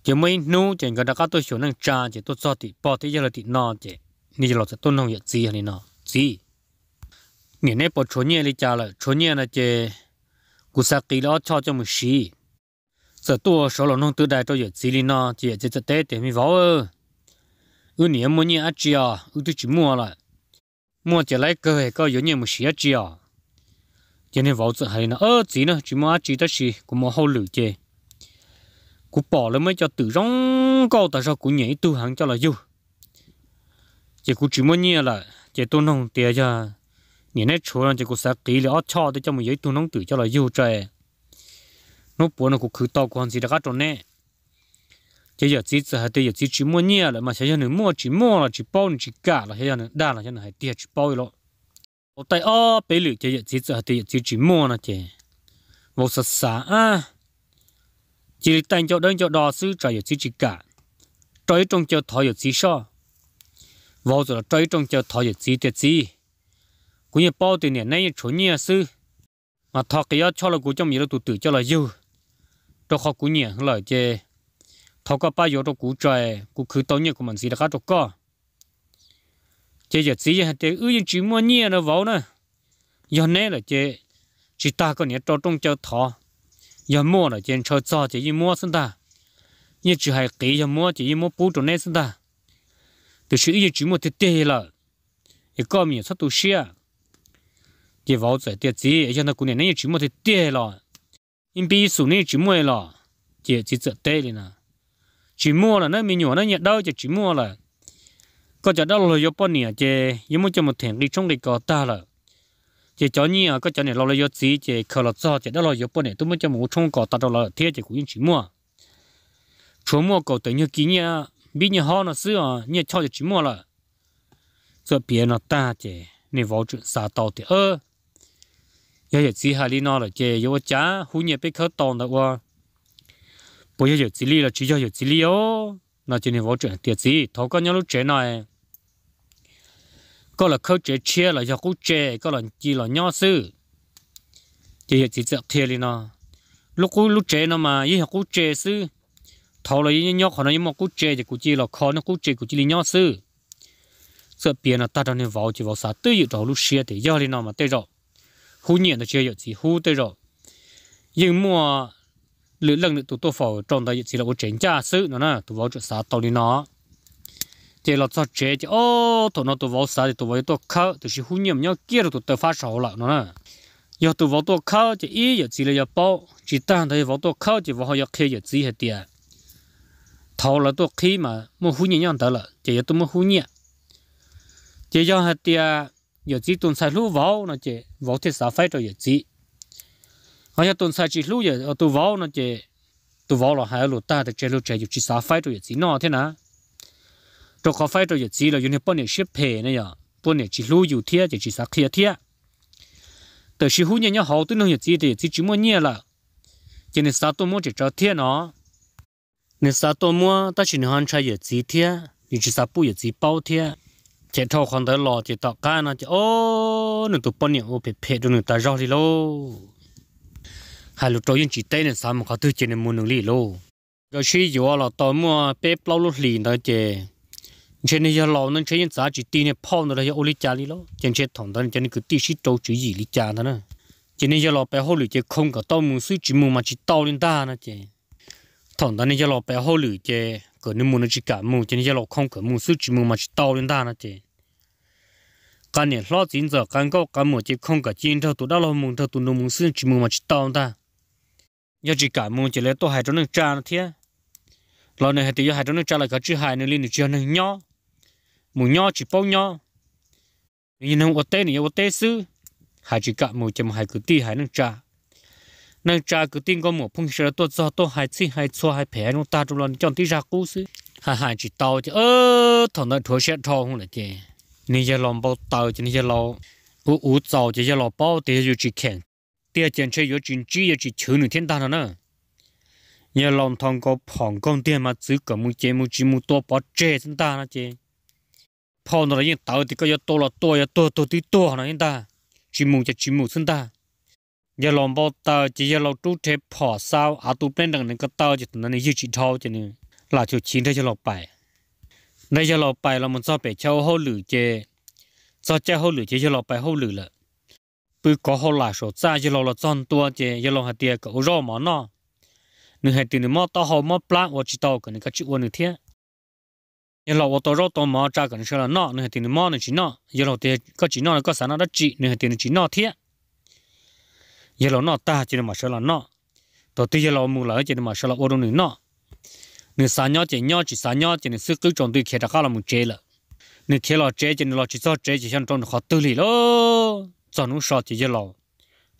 chỉ mấy nô chẳng cái đó các tôi xuống năng trả chỉ tôi cho thì bỏ thì giờ là thì nó chỉ nè giờ là tôi nông nghiệp gì hả nè nó gì 你那把创业的家了，创业那些，古啥给了炒这么细，这多少了弄都带着有资历呢，这这这带点没法哦。有年么年阿只啊，有都去摸了，摸起来个还搞有年么细阿只啊，今天房子还呢，二只呢，只摸阿只的是古摸好累的，古 bỏ 了么叫 tự rong cao tại sao 古 nhảy tu hàng cho là yêu, chỉ 古只摸年了，chỉ tôi 弄 tiền cho。你那车上这个啥给了啊？车的叫么也都能对叫了油车，那不那个去到关系的干着呢？这要这次还得要这只么捏了嘛？想想你摸只摸了，只包你只干了，想想你烂了，想想还跌只包了。我带啊，别了，这要这次还得要这只摸了这，我是啥啊？这里单脚单脚大手，这要这只干，这一种叫他要这啥？我做了这一种叫他要这的这。cũng như bao tiền này nay chủ nhà sư mà thọ cái cho là cũng trong nhiều tụ tự cho là yêu cho họ cũng nhẹ là lời chứ thọ có bao nhiêu đó cũng chơi cũng cứ tối nhiều của mình gì đó có cho có chứ giờ gì giờ thì ư chỉ mua nhẹ nó vào nữa giờ này là chứ chỉ ta có nhẹ cho trong cho thọ giờ mua là chứ cho cho chỉ mua xong ta nhưng chỉ hay kỹ giờ mua chỉ mua bù trong này xong ta từ sự ư chỉ mua thì tệ là cái con mình sắp tu sửa 也好在点子，而且那过年那也只么的点了，因比数那只么了，也只只对了呢。chỉ mua là nó mình nhỏ nó nhận đâu chứ chỉ mua là có cho đâu rồi bao nhiêu chứ nhưng mà cho một thằng đi trong đi có ta là chỉ cho nhiều có cho này lâu rồi gì chứ khờ là do chứ đâu rồi bao nhiêu tôi mới cho một trong có ta đâu là thế chứ cũng chỉ mua chỗ mua có tự như kỹ nha bị nhà họ nó xưa nhà cho chỉ mua là giờ biển nó ta chứ này vào chuyện xả tàu thì ơ giờ giờ chỉ hà li nó là chè giờ chả hú nhẹ biết khớ tòn đó qua bây giờ chỉ li là chỉ giờ giờ chỉ li ó nó chỉ nên gì thấu có nhau lúc trẻ này có là khớ trẻ chia là giờ cú trẻ là chỉ là nhau sư giờ giờ chỉ sợ thiệt li lúc cú lúc trẻ nó mà giờ cú trẻ sư thấu là nhau khỏi nó nhưng mà cú trẻ thì cú chỉ là khó nó cú trẻ cú chỉ là nhau sư sợ biển là ta đang nên vào chỉ vào sát tư dự lúc xia thì giờ li nó mà tới rồi hú nhện nó chơi gì hú tới rồi nhưng mà lữ lần nữa tụi tôi phổ trong đó chỉ là một chén trà sự nó nè tụi vào chỗ xá tàu đi nó chỉ là cho chế chứ ô tụi nó tụi vào xá thì tụi vào tụi khâu tụi chỉ hú nhầm nhau kia rồi tụi tôi phát sầu lại nó nè giờ tụi vào tụi khâu chỉ ý giờ chỉ là giờ bao chỉ ta thấy vào tụi khâu chỉ vào họ giờ kia giờ chỉ hết tiền thầu là tụi khi mà mua hú nhầm nhau tới là chỉ giờ tụi mua hú nhầm chỉ do hết tiền giờ chỉ tuần sai lú vào nó chỉ vào thì sao phải cho giờ chỉ họ giờ tuần sai chỉ lú giờ tu vào nó chỉ tu vào là hai lú ta thì chơi lú chơi giờ chỉ sao phải rồi giờ chỉ nó thế nào cho khó phải cho giờ chỉ là này bao nhiêu ship hè này giờ bao nhiêu chỉ lú giờ thiệt giờ chỉ sao kia thiệt từ khi hú nhau nhau hậu tới nông giờ chỉ thì chỉ chỉ mua nhẹ là chỉ nên sao tôi mua chỉ cho thiệt nó nên sao tôi mua ta chỉ nông hoàn trai giờ chỉ thiệt giờ chỉ sao bu giờ chỉ bao thiệt chế thâu còn tới lò chế tạo cá nó chế ô nửa tụ bón ô phê phê được nửa ta rau đi lô hai lúc trâu yên chỉ tây nửa sao mà khó tư chế nửa mua nửa lì lô rồi khi giờ là tao mua bé bao lúc lì nó chế chế này giờ lò nó chế yên giá chỉ tì nửa phao nửa giờ ô lì cha đi lô chế chế thằng đó chế nửa cứ tì xí trâu chỉ gì lì cha đó nè chế này giờ lò bé hồ lì chế không cả tao mua suy chỉ mua mà chỉ tao lên ta nè chế thằng đó này giờ lò bé hồ lì chế cỡ nếu muốn nó chỉ cả mù cho nên là không cả mù suy chỉ mù mà chỉ tao lên ta nó chỉ cái này lo chính giờ cái câu cái mù chỉ không cả chiến thâu tụ đó là mù thâu tụ nó mù suy chỉ mù mà chỉ tao ta giờ chỉ cả mù chỉ lấy tôi hai trong nước trà nó thế lo này thì giờ hai trong nước trà là cái chữ hai nữa lên được chưa này nhỏ mù nhỏ chỉ bao nhỏ nhưng không có tên này có tên sư hai chỉ cả mù chỉ mà hai cứ ti hai nước trà nên cha cứ tin có một phong sơ tôi cho tôi hai chi hai cho hai phe nó ta trong lần chọn tí ra cú xứ hai hai chỉ tàu chứ ơ thằng nó thua sẽ thua không là chứ nên giờ lòng bao tàu chứ nên giờ lòng u u tàu chứ giờ lòng bao thì giờ chỉ khen tia chân chơi giờ chỉ chỉ giờ chỉ chữ nửa thiên đàng nữa giờ lòng thằng có phòng công tiền mà giữ cả mu chế mu chỉ mu to bỏ chế chúng ta nữa chứ phòng nó là những tàu thì có giờ to là to giờ to to tí to nó chúng ta chỉ mu chỉ chỉ mu chúng ta ยาลมบอเตอจียาลตู้เทปพอเาวอาตูเป็นดังนั้นก็เตอจิตนั้นยืดชิีเท้าจีนึงหลาชุดชิ้นได้จะหลบไปได้จะหลบไปเรามันซอเปเช่าห้องหรือเจซอเจ้าห้องหรือเจจะหลบไปห้องหรือละปือก็เขาหลาชสจ้าจะหลบละจอนตัวเจยาลมหัดเดียกัอุรอหมอนอหนึ่งหัตีหนึ่งมอต่อเขามอปลาวัจิตโตกันนึก็ชิวันหนึ่งเทียยาลวัตรอตัวมอจ้ากันเชื่อละนอหนึ่งหัตีหนึ่งมอหนึ่งจีนอยาลเทียก็จีนอก็สานาดจีหนึ่งหัตีหนึ่งจีนอเทีย yelona ta chi ma shala no to ti yelona mu la chi ma shala odo ni no ni sa nyo chi nyo chi sa nyo chi su kyu chong dui khe ta kala mu che la ni khe che chi ni chi so che chi chan chong kha tu li lo zo nu sha chi yelona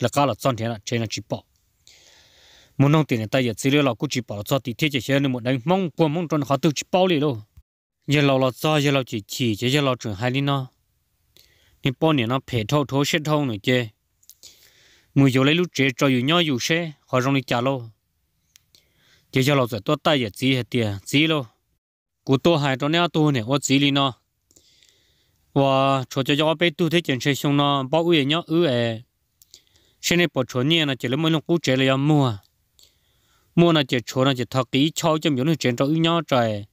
la kala tian la che na chi po mu nong ti ni ta ye ku chi pa la cha ti the che she ni mu dang mong po mong chong chi pa li lo ye la la cha chi chi ye la chung hai no ni po ni na she che mùi dầu lấy lúc chế cho dù nhau dù xe họ rong đi chả lô chỉ cho lọ rồi tôi tay giờ chỉ hết tiền chỉ lô cú tôi hai trong nhau tôi này tôi chỉ li nó và cho cho cho bé tôi thấy chuyện xe xong nó bao uy nhớ ư ề xe này bỏ chỗ nhau là chỉ lấy mấy lúc cú chế là mua mua là chỉ chỗ là chỉ thật kỹ cho cho miếng này chuyện cho ư nhau trời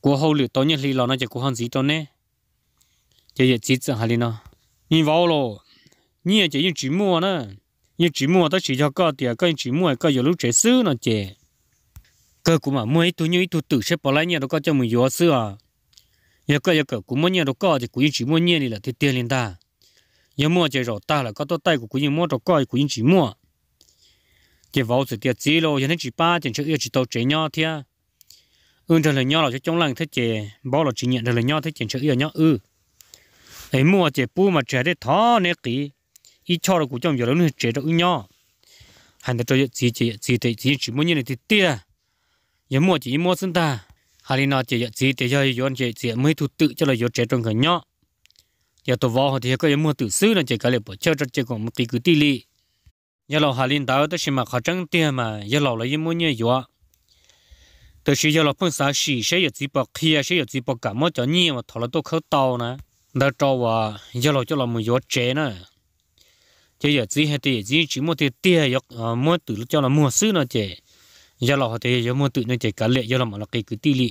cú hậu lửa tối nhẹ li lọ nó chỉ cú hàng gì cho nè chỉ giờ chỉ sợ hai li nó nhìn vào rồi nhẹ chỉ những chỉ mua nữa như chỉ mua ta chỉ cho có tiền có chỉ mua cái nhiều lúc trẻ xứ nó trẻ cơ cũng mà mua ít tôi như tôi tự sẽ bỏ lại nhà đó có cho mình vô xứ à giờ có giờ có cũng mua nhà đó có thì cũng chỉ mua nhẹ đi là thì tiền lên ta giờ mua chỉ rồi ta là có tôi tay của cũng mua đó có cũng chỉ mua chỉ vào sự tiệt gì rồi giờ nó chỉ ba tiền chưa yêu chỉ tàu trẻ nhau thế ơn trời là nhau là cho trong làng thế chè bỏ là chỉ nhận trời là nhau thế chẳng chưa yêu nhau ư ấy mua chỉ pu mà trẻ đấy thó nè kỹ 一敲了鼓叫有人接着 nhau hắn ta chơi chỉ chỉ chỉ thì chỉ chỉ muốn như này thì tia giờ mua chỉ mua sinh ta hà linh chỉ chỉ thì giờ yon chỉ chỉ mới thu tự cho là yon trẻ trong cái nhau giờ tôi vào thì có mua tự sư là chỉ cái này bỏ chơi cho chỉ một tí cứ tí li giờ lão hà linh đào tới xem mà khó trắng tia mà giờ lão lấy mua như yon tôi giờ lão phân sáng xì sẽ giờ chỉ bỏ kia sẽ giờ chỉ bỏ cả mua mà thọ là tôi khâu nè đã cho giờ lão cho là một yon trẻ nè chỉ giờ chỉ hết thì chỉ chỉ một thì tia giọt ờ, mua tự cho là mua xứ nó chè giờ là họ thì giờ mua tự nó chè cả lệ giờ là mà là cái cứ tỷ lệ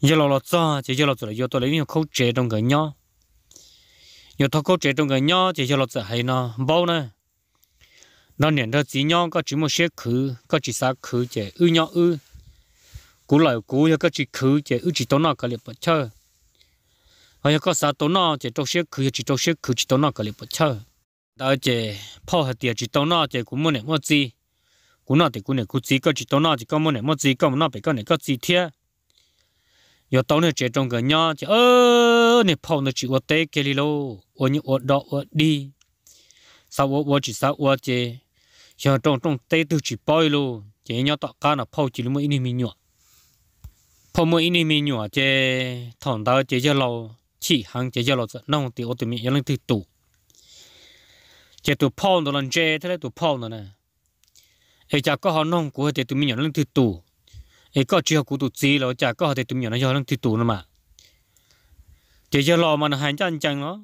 giờ là là cho chỉ giờ là rồi giờ tôi lấy nhiều khâu chè trong cái nhau giờ thao khâu chè trong cái nhau chỉ giờ là sẽ hay nó bao nè nó niệm đó chỉ nhau có chỉ khứ có chỉ xa khứ chè ư nhau ư cú lại cú giờ có chỉ khứ chè ư chỉ tốn nó cả lệ bật chơi hay có sao tốn nó chè khứ chỉ trong 些 khứ chỉ tốn nó cả lệ bật chơi đó chỉ phô hạt địa chỉ tao nó chỉ cũng muốn này mất gì cũng nó thì cũng này cứ chỉ có chỉ tao nó chỉ có muốn này mất gì có muốn nó phải có này có gì thiệt. giờ tao này chỉ trong cái nhà chỉ ơ này phô nó chỉ ở tây cái gì lô, ở như ở đó ở đi sao ở ở chỉ sao ở chứ, giờ trong trong tây từ chỉ bơi lô, chỉ nhau tao cả nó phô chỉ lúc mới ini mình nhọ phô mới ini mình nhọ chỉ thằng đó chỉ cho lô chỉ hàng chỉ cho lâu nông thì ở đây mình vẫn đang tự tụ chỉ tụ phong đó lần chơi thế là tụ phong đó nè ấy chả có họ nông của thì tụ mình nhận lưng thứ tụ ấy có chỉ chưa của tụ chỉ rồi chả có họ thì tụ mình nhận nó lưng tụ nữa mà chỉ cho lo mà nó hành chân chân nó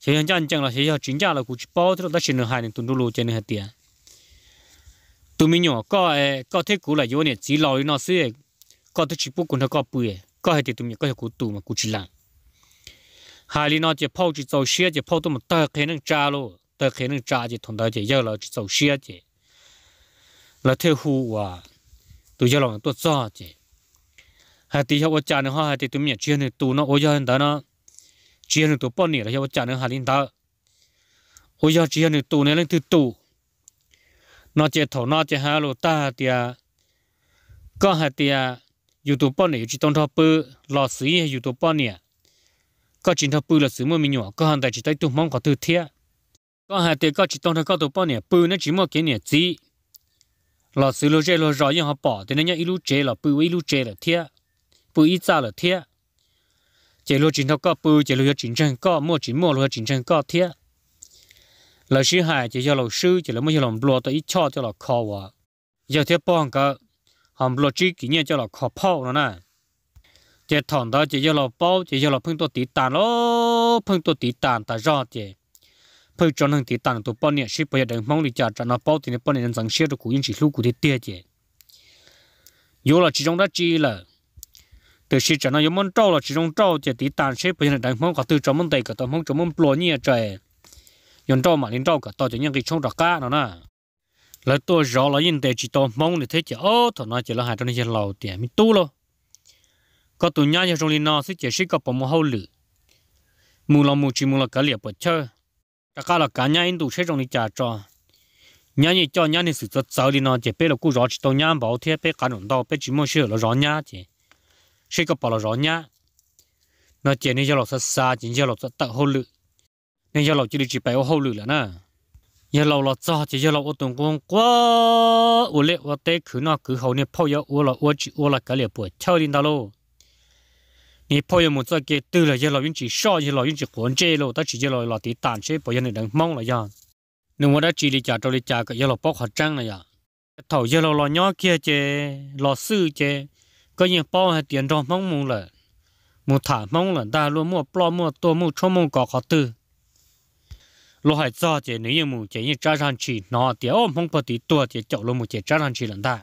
chỉ hành chân chân là chỉ cho chính cha là cụ chỉ bao thế là ta chỉ nó hành tụ đủ lù trên này tiền tụ mình nhỏ có có thế của là vô này chỉ lo nó xí có thứ chỉ bút cũng là có bự, có hệ thì tụ mình có hệ của tụ mà cụ chỉ làm hai lý nó chỉ phao chỉ tàu xe chỉ phao tụ mình tơ cái nó cha luôn tờ khi nâng trả chỉ thằng đó chỉ giờ là sầu xia chỉ là theo hù à tụi giờ là tôi cho chỉ hai tí cho cha nó hai tí tụi mình chia này tụi nó ôi giờ đó nó chia này tụi bọn nỉ là cho cha nó hai linh đó ôi giờ chia này tụi này lên từ tụi nó chỉ thầu nó chỉ hai lô ta thì có hai thì youtube bọn nỉ chỉ tông thọ bự lò sĩ youtube bọn nỉ có chính thọ bự là xí mà mình nhỏ có hàng tại chỉ tay tụi mong có từ thiệt có hai tiền có chỉ tông thôi có tụ bao nè bự nó chỉ mua cái nè gì lọ sử lô chơi lô rõ nhưng họ bỏ thì nó nhá ilu chơi là bự ilu chơi là thiệt bự ít ra là thiệt chế lô chính thao có bự chế lô chính chân có mua chính mua lô chính chân có thiệt lọ sư hại chế cho lọ sư chế lọ mua cho lọ lọ tới ít cho cho lọ khó quá giờ thiệt bọn cả hòm lọ chỉ kỹ nhiên cho lọ khó phao nó nè chế thằng đó chế cho lọ bao chế cho lọ phun tổ tí tàn lô phun tổ tí tàn ta rõ chế phải cho năng thì tàn tụ bao nhiêu ship bây giờ mong đi trả cho nó bao tiền bao nhiêu nhân dân ship được cũng chỉ lúc của thì tiền chứ yếu là chỉ trong đó chỉ là từ ship cho nó yếu mong trâu là chỉ trong trâu chỉ thì tàn ship bây giờ đang mong cả từ cho mong tây cả tao mong cho mong lo nhiêu trời nhân trâu mà nhân trâu cả tao cho nhân cái trong đặc cá nó nè là tôi rõ là nhân tệ chỉ tao mong để thế chứ ô thằng nó chỉ là hai trong này lâu tiền mới tu luôn có tụi nhau trong này nó sẽ chỉ ship cả bao nhiêu lử mù là mù chỉ mù là cả liệp bớt chơi ta cả là cả nhà in đủ xe trong đi trả cho nhà này cho nhà này sử dụng sau đi nó chỉ bé là cú rõ chỉ tao nhà bảo thế bé cả đồng tao bé chỉ mua xe là rõ nhà chỉ xe có bảo là rõ nhà nó chỉ nên cho lọ xa xa chỉ cho lọ xa tận hậu lự nên cho lọ chỉ đi chỉ bé hậu lự là nè nhà lọ lọ cho chỉ cho lọ ô tô con quá ô lệ ô tê cứ nó cứ hậu này phao yếu ô lọ ô chỉ ô là cái lệ bùa theo đi tao luôn 你朋友们在给多了些老运气少些老运气混这了，他直接老老地单车不要你能忙了呀。你我在这里家这里家个一路包括涨了呀，头一路老鸟姐姐老师姐，个人包还点着忙忙了，木谈忙了，但路莫不莫多莫出门搞好多。lúc hai giờ thì nếu như mu chỉ như trái sang chỉ nó thì ôm không có tí tua thì chậu lúc mu chỉ trái sang chỉ lần ta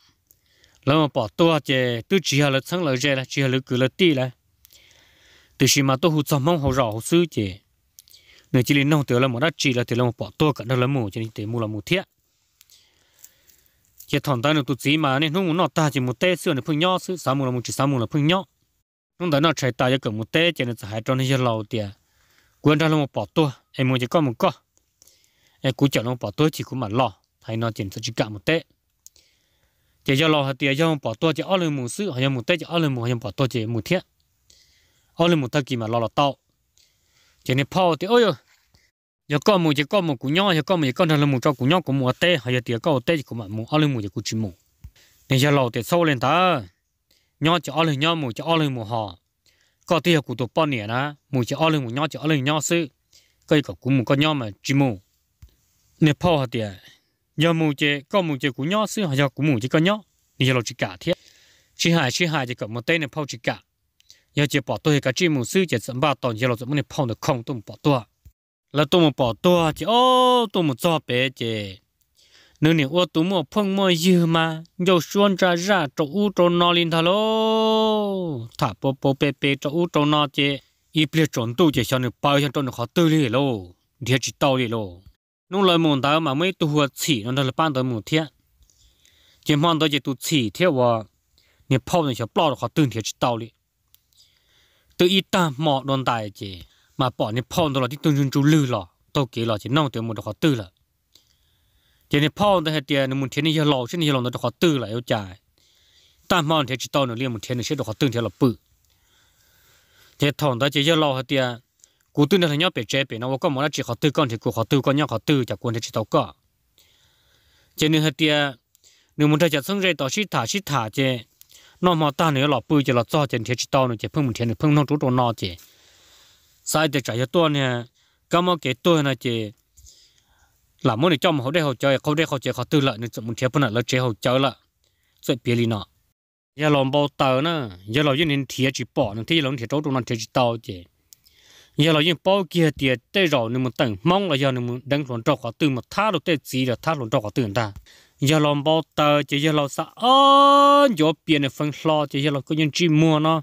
แล้วมาปอดตัวเจตู้จีฮะเลยทั้งเลยเจละจีฮะเลยกือเลยตีละตัวชิมาตัวหูจอมมองหูรอหูซื้อเจเนื้อจีลินน้องเต๋อละหมดละจีละเต๋อละมาปอดตัวกันละหมู่เจนี่เต๋อมูละหมู่เทียเจถอนตาหนึ่งตัวจีมาเนี่ยนุ่งนอตาจีมูเต้เสื้อเนี่ยพึ่งย่อซื้อสามมูละหมู่จีสามมูละพึ่งย่อนุ่งแต่นอใช้ตาจะเกิดมูเต้เจเนี่ยจะหายจนให้เจเราเตียกวนได้ละมาปอดตัวไอ้มูจะก็มึงก็ไอ้กูจะลงปอดตัวจีกูมาหล่อไทยนอนจีนจะจีกะมูเต้ chỉ cho lo hạt tiền cho bỏ tua chỉ ở lên mùng sư hay mùng tết chỉ ở lên mùng hay bỏ to chỉ mùng thiết ở lên mùng thắc kỳ mà lo là tao chỉ nên phao thì ôi giờ con mùng chỉ con mùng củ nho giờ con mùng chỉ con thằng lên mùng cho củ nho của mùng tê hay giờ tiền con tê chỉ của mùng ở lên mùng chỉ củ chim mùng nên giờ lo thì sau lên ta nho chỉ ở lên nho mùng chỉ ở lên mùng họ có tiền của tụ bao nhiêu đó mùng chỉ ở lên mùng nho chỉ ở lên nho sư cây cả củ mùng con nho mà chim mùng nên phao hạt tiền giờ mù chế có mù chế của nhau sư họ giờ của mù chế có nhau thì giờ lo chỉ cả thiệt chỉ hai chỉ hai chỉ có một tên là phao chỉ cả giờ chỉ bỏ tôi cả chỉ mù sư chỉ sắm ba tuần giờ lo chỉ muốn phao được không tôi bỏ tôi là tôi muốn bỏ tôi chỉ ô tôi muốn cho bé chỉ nếu như ô tôi muốn phong mua dư mà giờ xuân ra ra chỗ u chỗ nó lên thà lô thả bố bố bé bé chỗ u chỗ nó chỉ ít biết chọn tu chỉ cho nên bao nhiêu chỗ nó khó tư đi lô thì chỉ tao đi lo นุ่งลอยมุ่งตามาไม่ตัวฉี่นั่นเราปั้นตัวมุ่งเทียจีมันตัวจะตัวฉี่เทียว่าเนี่ยพ่อเนี่ยชอบปลอดขอตื่นเทียชิดเตาลยตัวอีตาหมอโดนตายเจมาปอดเนี่ยพ่อตัวเราที่ตื่นจุนจูลือหล่อโตเก๋หล่อจีน้องเตียวมุ่งขอตื่นละเจเนี่ยพ่อตัวเฮียเตียในมุ่งเทียนี่จะหล่อเช่นนี้หล่อตัวขอตื่นละเอวใจตาหมอกเทียชิดเตาเนี่ยเรียนมุ่งเทียเนี่ยเชิดขอตื่นเทียหล่อปื้อเจถ่อมตัวเจจะหล่อเฮียเตีย cụ tư này nhớ bể chế bể nó có món chỉ họ tư con thì cụ họ tư con nhau họ tư chả quân thì chỉ tàu cọ chế nên hết tia nếu muốn chơi xong rồi tàu xí thả xí thả chế nó mà ta nữa lọ bự chế lọ cho chế thì chỉ tàu nữa chế phun một chế nữa phun không trú đồ nọ chế sai để trả cho tôi nè cảm ơn cái tôi này chế làm muốn để cho mà họ đây họ chơi không đây họ chơi họ tư lại nên một chế phun lại lỡ chế họ chơi lại rồi bia li nọ giờ làm bao tờ nữa, giờ làm những thiệt chỉ bỏ những thiệt làm thiệt trú đồ nọ thiệt chỉ tàu chế giờ là những bao kia thì tê rồi nên mình tận mong là giờ nên mình đang luận trò khó từ mà thá được tê gì là thá luận trò khó từ ta giờ là bao tờ chỉ giờ là sa ơn gió biển này phân lo chỉ giờ là có những chi mua nó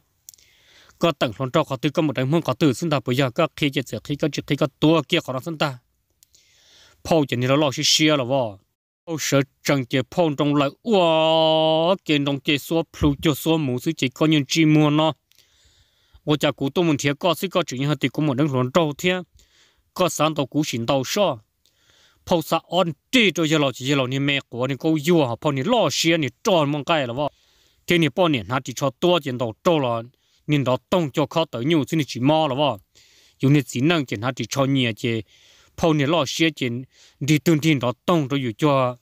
có tận luận trò khó từ có một đánh mong khó từ sinh ta bây giờ các khi chỉ khi có chỉ khi có tua kia khó đó chúng ta phô chỉ nên là lo xí xia là vợ ô sợ chẳng chỉ phong trong lại wow kiến trong kia số plu cho số mũ sự chỉ có những chi mua nó 我家古董门天搞是搞 chuyện hơn thì cũng một nước lớn đầu thiên có sáng tàu cú xin tàu sao phô sa on tê cho giờ lão chỉ giờ lão ni mẹ của ni câu họ phô ni lo xia ni tròn cái là thế ni bao niên hạt chỉ cho tua tiền tàu trâu là nên đó tông cho khó tới nhiều xin chỉ mò là vợ dùng ni chỉ năng tiền chỉ cho nhẹ chỉ phô ni lo xia tiền đi tương tin đó tông cho cho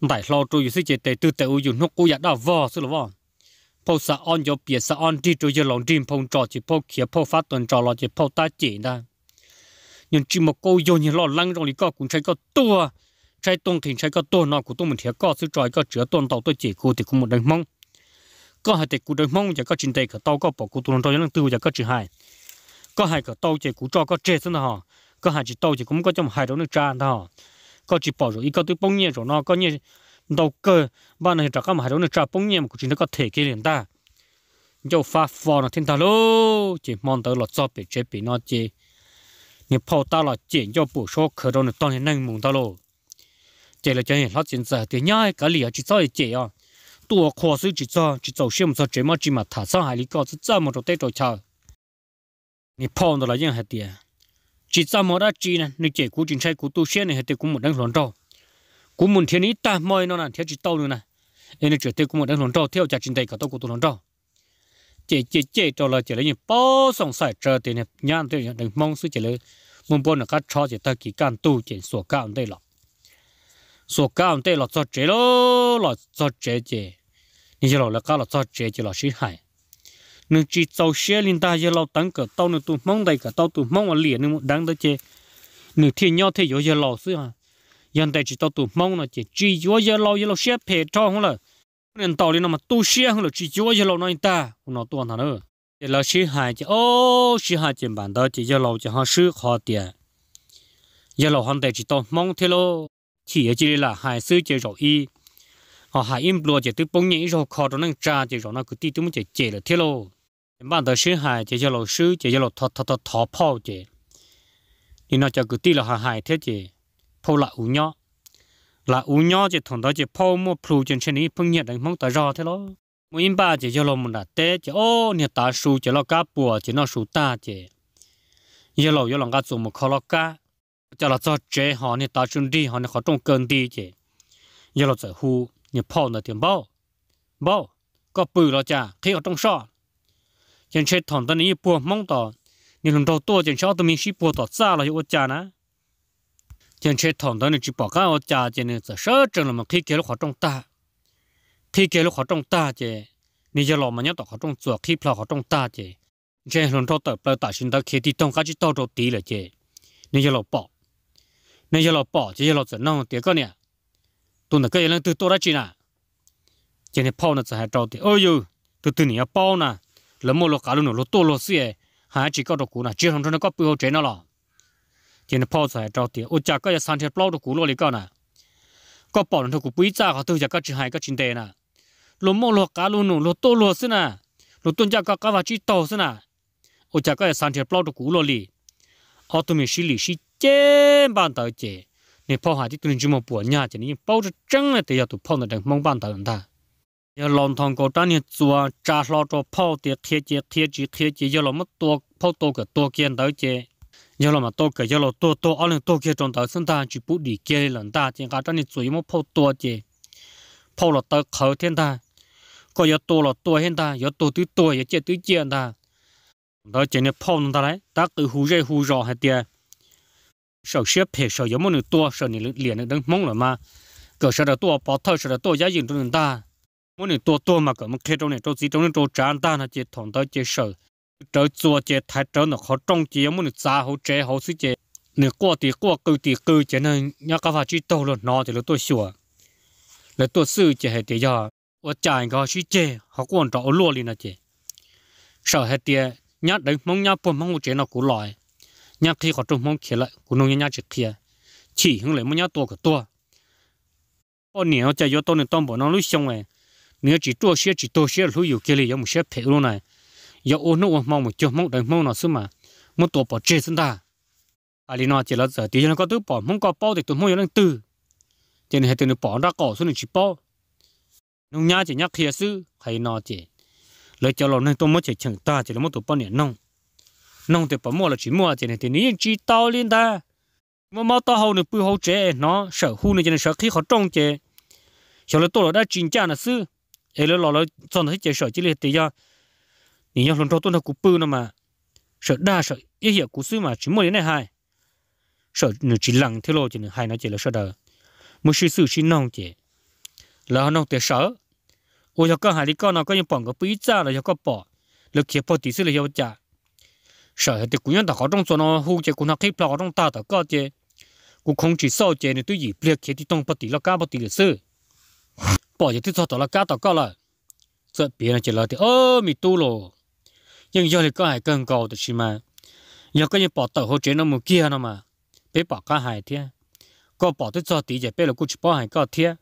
đại lo cho dù sẽ chỉ tệ tư tệ u dùng nó cố giả đã vợ phô sa on yo bia sa on đi cho yo lòng dream phong trò chỉ phô kia phô phát tuần trò lo chỉ phô ta chỉ na nhưng chỉ một câu yo như lo lăng trong lý có cũng chạy có tua chạy tung thì chạy có tua nó cũng tung mình thiệt có sự tròi có chứa tuần tàu tôi chỉ cô thì cũng một đánh mong có hai tịch cụ đánh mong và có trình tề cả tàu có bỏ cụ tuần trò những tư và có chữ hai có hai cả tàu chỉ cụ trò có chết nữa hả có hai chỉ tàu chỉ cũng có trong hai đó nước tràn đó có chỉ bỏ rồi ít có tôi bông nhẹ rồi nó có nhẹ đầu cơ ban này trả các mà nó trả bông nhem của chúng nó có thể kia liền ta dầu pha phò nó thiên ta lô chỉ mong tới là cho bị chế bị nó chỉ nếu phao ta là chỉ cho bổ số khởi đầu nó toàn hiện năng mùng ta lô chỉ là cho hiện lót chính xác thì nhai cả lìa chỉ sau chỉ à tua khó sự chỉ sau chỉ cho xem cho chế mà chỉ mà thả sang hai lý có chỉ cho một chỗ tết rồi chờ nếu phao nó là những hạt tiền chỉ sau một đã chỉ này nếu chỉ cú chính sách cú tu sĩ này hạt tiền cũng một đang lòn đâu cũng muốn thiên ý ta mời nó là thiên chỉ tàu nữa nè ấy chuyện tiêu cũng muốn đang lồng trâu theo chặt trên tay cả tàu của tôi lồng trâu chỉ chỉ chỉ cho là chỉ là những bao sòng sải chờ tiền này nhàn tiêu nhận đừng mong suy chỉ là muốn bốn là cắt cho chỉ ta kỳ can tu chỉ sổ cao đây lọ sổ cao đây lọ cho chế lô lọ cho chế chế như lọ là các lọ cho chế chỉ lọ sĩ hải nên chỉ tàu xe linh ta giờ lọ tăng cả tàu nữa tu mong đây cả tàu tu mong là liền nữa đang đó chế Nên thiên nhau thế rồi giờ lọ xưa yên tại chỉ tao tụ mong là chỉ chỉ chúa giờ lâu giờ lâu xếp phe cho không là nên tàu đi nó mà tu xếp không là chỉ chúa giờ lâu nói ta nó tuần thằng nữa thì là sĩ hai chỉ ô sĩ hai chỉ bản đó chỉ giờ lâu chỉ họ sư họ tiền giờ lâu hiện tại chỉ tao mong thế lo chỉ chỉ là hai sư chỉ rồi y họ hại im lúa chỉ tự bông nhảy rồi khó đó năng trà chỉ rồi nó cứ tí tụi mình chỉ chỉ là thế lo bản đó sĩ hại chỉ giờ lâu sư chỉ giờ lâu thọ thọ thọ thọ phao chỉ nên nó cho cứ tí là hai thế chỉ phô là u nhó là u nhó chỉ thằng đó chỉ phô mua phù trên trên này phun nhiệt đánh mong tới rò thế lo mỗi im ba chỉ cho lo mình đặt té chỉ ô nhiệt ta sù chỉ lo cá bùa chỉ nó sù ta chỉ giờ lo giờ lòng cá dùng một khó lo cá cho là cho chế họ nhiệt ta chung đi họ nhiệt họ trong cơn đi chỉ giờ lo sợ hù nhiệt phô là tiền bao bao có bự lo chả khi ở trong sọ trên trên thằng đó này bùa mong tỏ nhiệt lần đầu tua trên sọ tụi mình chỉ bùa tỏ xa là hiệu quả chả na 前车躺到那只报告我家姐呢，在社政了嘛，可以给了活动大，可以给了活动大姐，你家老妈娘到活动做，可以跑活动大姐，这人头到不大心到开地东，他就到着地了姐，你家老宝，你家老宝，这些老子弄第个呢，都那个人都多了去呢，今天跑呢这还着地，哎呦，都对你要包呢，那么了搞了弄了多了些，还只搞着股呢，这上头那个背后真的了。trên bao giờ trao tiền ô chả có sáng thiên bao đồ cũ lo lý con à có bảo nó cũng bây giờ họ tôi giờ có chỉ hai cái chuyện đề nè lúa mồ lúa cá lúa nụ lúa tô lúa xin à lúa tuần cha có cá vật chỉ tàu xin à ô chả có sáng thiên bao đồ cũ lo đi, họ tụi mình xử lý xí chém bàn tàu chế nè bao hạt thì tôi chỉ một buổi nhà chỉ nên bao cho trắng là để giờ tôi bao nó đang mong bàn tàu ta giờ lòng thằng cô ta nên chua cha lo cho bao tiền thiệt chế thiệt chế thiệt chế giờ lòng mất tua bao tua cái tua kiên tàu chế 有那么多个，有那么多，二零多个中头送单就不理家里人单，这家长的嘴么跑多少的，跑了到后天的。各要多了多些的，要多得多，有借多借的。到今天跑弄他来，他个忽热忽热还的。上学拍上学没你多，上学脸能蒙了吗？给学的多包头，学的多眼镜都能戴。没你多多嘛，给我们家长的着急中的着急，俺单他接，他们接受。trở chùa chế thái trở nó khó trong chế muốn giá hậu chế hậu sư chế nửa qua thì qua cư thì cư chế nên nhà các phạt chỉ tàu luôn nó thì là tôi sửa là tôi sư chế hệ thì giờ ở chạy có sư chế họ còn rõ lúa liền là chế sợ hệ thì nhà đấy mong nhà buồn mong chế nó cũng lại nhà khi họ trông mong kia lại cũng nông nhà chỉ kia chỉ hướng lại mong nhà to cái to con nhiều chạy vô tôi nên tông bỏ nó lúc xong này nếu chỉ tua xe chỉ tua xe lúc yêu kia thì có một xe phải luôn này giờ ôn nụ mong một chút mong đợi mong nó xúm mà muốn tổ bỏ chết chúng ta à lý nó chỉ là giờ tí cho nó có thứ bỏ mong có bao thì tụi mong đang từ cho nên hệ tụi nó bỏ ra cỏ xuống nó chỉ bao nông nhà chỉ nhắc kia sư hay nó chỉ lời cho lòng nên tôi mới chỉ chẳng ta chỉ là muốn tụi bao niệm nông nông thì bỏ mua là chỉ mua cho nên thì nếu chi tao liên ta mà mà tao hầu nữa bự hầu trẻ nó sợ hú nữa cho nên sợ khi họ trông trẻ sợ là tôi lo đã chính cha là sư ấy là lo là chọn thấy trẻ sợ chỉ là tự do 你要龙舟蹲到古布那嘛，sợ đa sợ ý hiểu cú suy mà chỉ mua đến này hai sợ chỉ lặng theo lộ chỉ hai nó chỉ là sợ đờ một sự sự chỉ nông chỉ là nông tiền sợ ôi cho con hải đi con nó có những bọn có bí ra là cho con bỏ lực kia bỏ tí xí là cho trả sợ thì cũng nhân ta có trong số nó hú chỉ cũng nó khi bỏ trong ta ta có chỉ cũng không chỉ sợ chỉ nửa tôi gì việc kia thì tông bỏ tí là cá bỏ tí là sư bỏ chỉ thứ cho tao là cá tao có là sợ biết là chỉ là thì rồi nhưng do thì có hải cần cầu thì chỉ mà giờ có như bỏ tàu hỗ trợ nó một kia nó mà bé bỏ cá hải thế có bỏ tới cho tí giờ bé là cũng chỉ bỏ hải có thế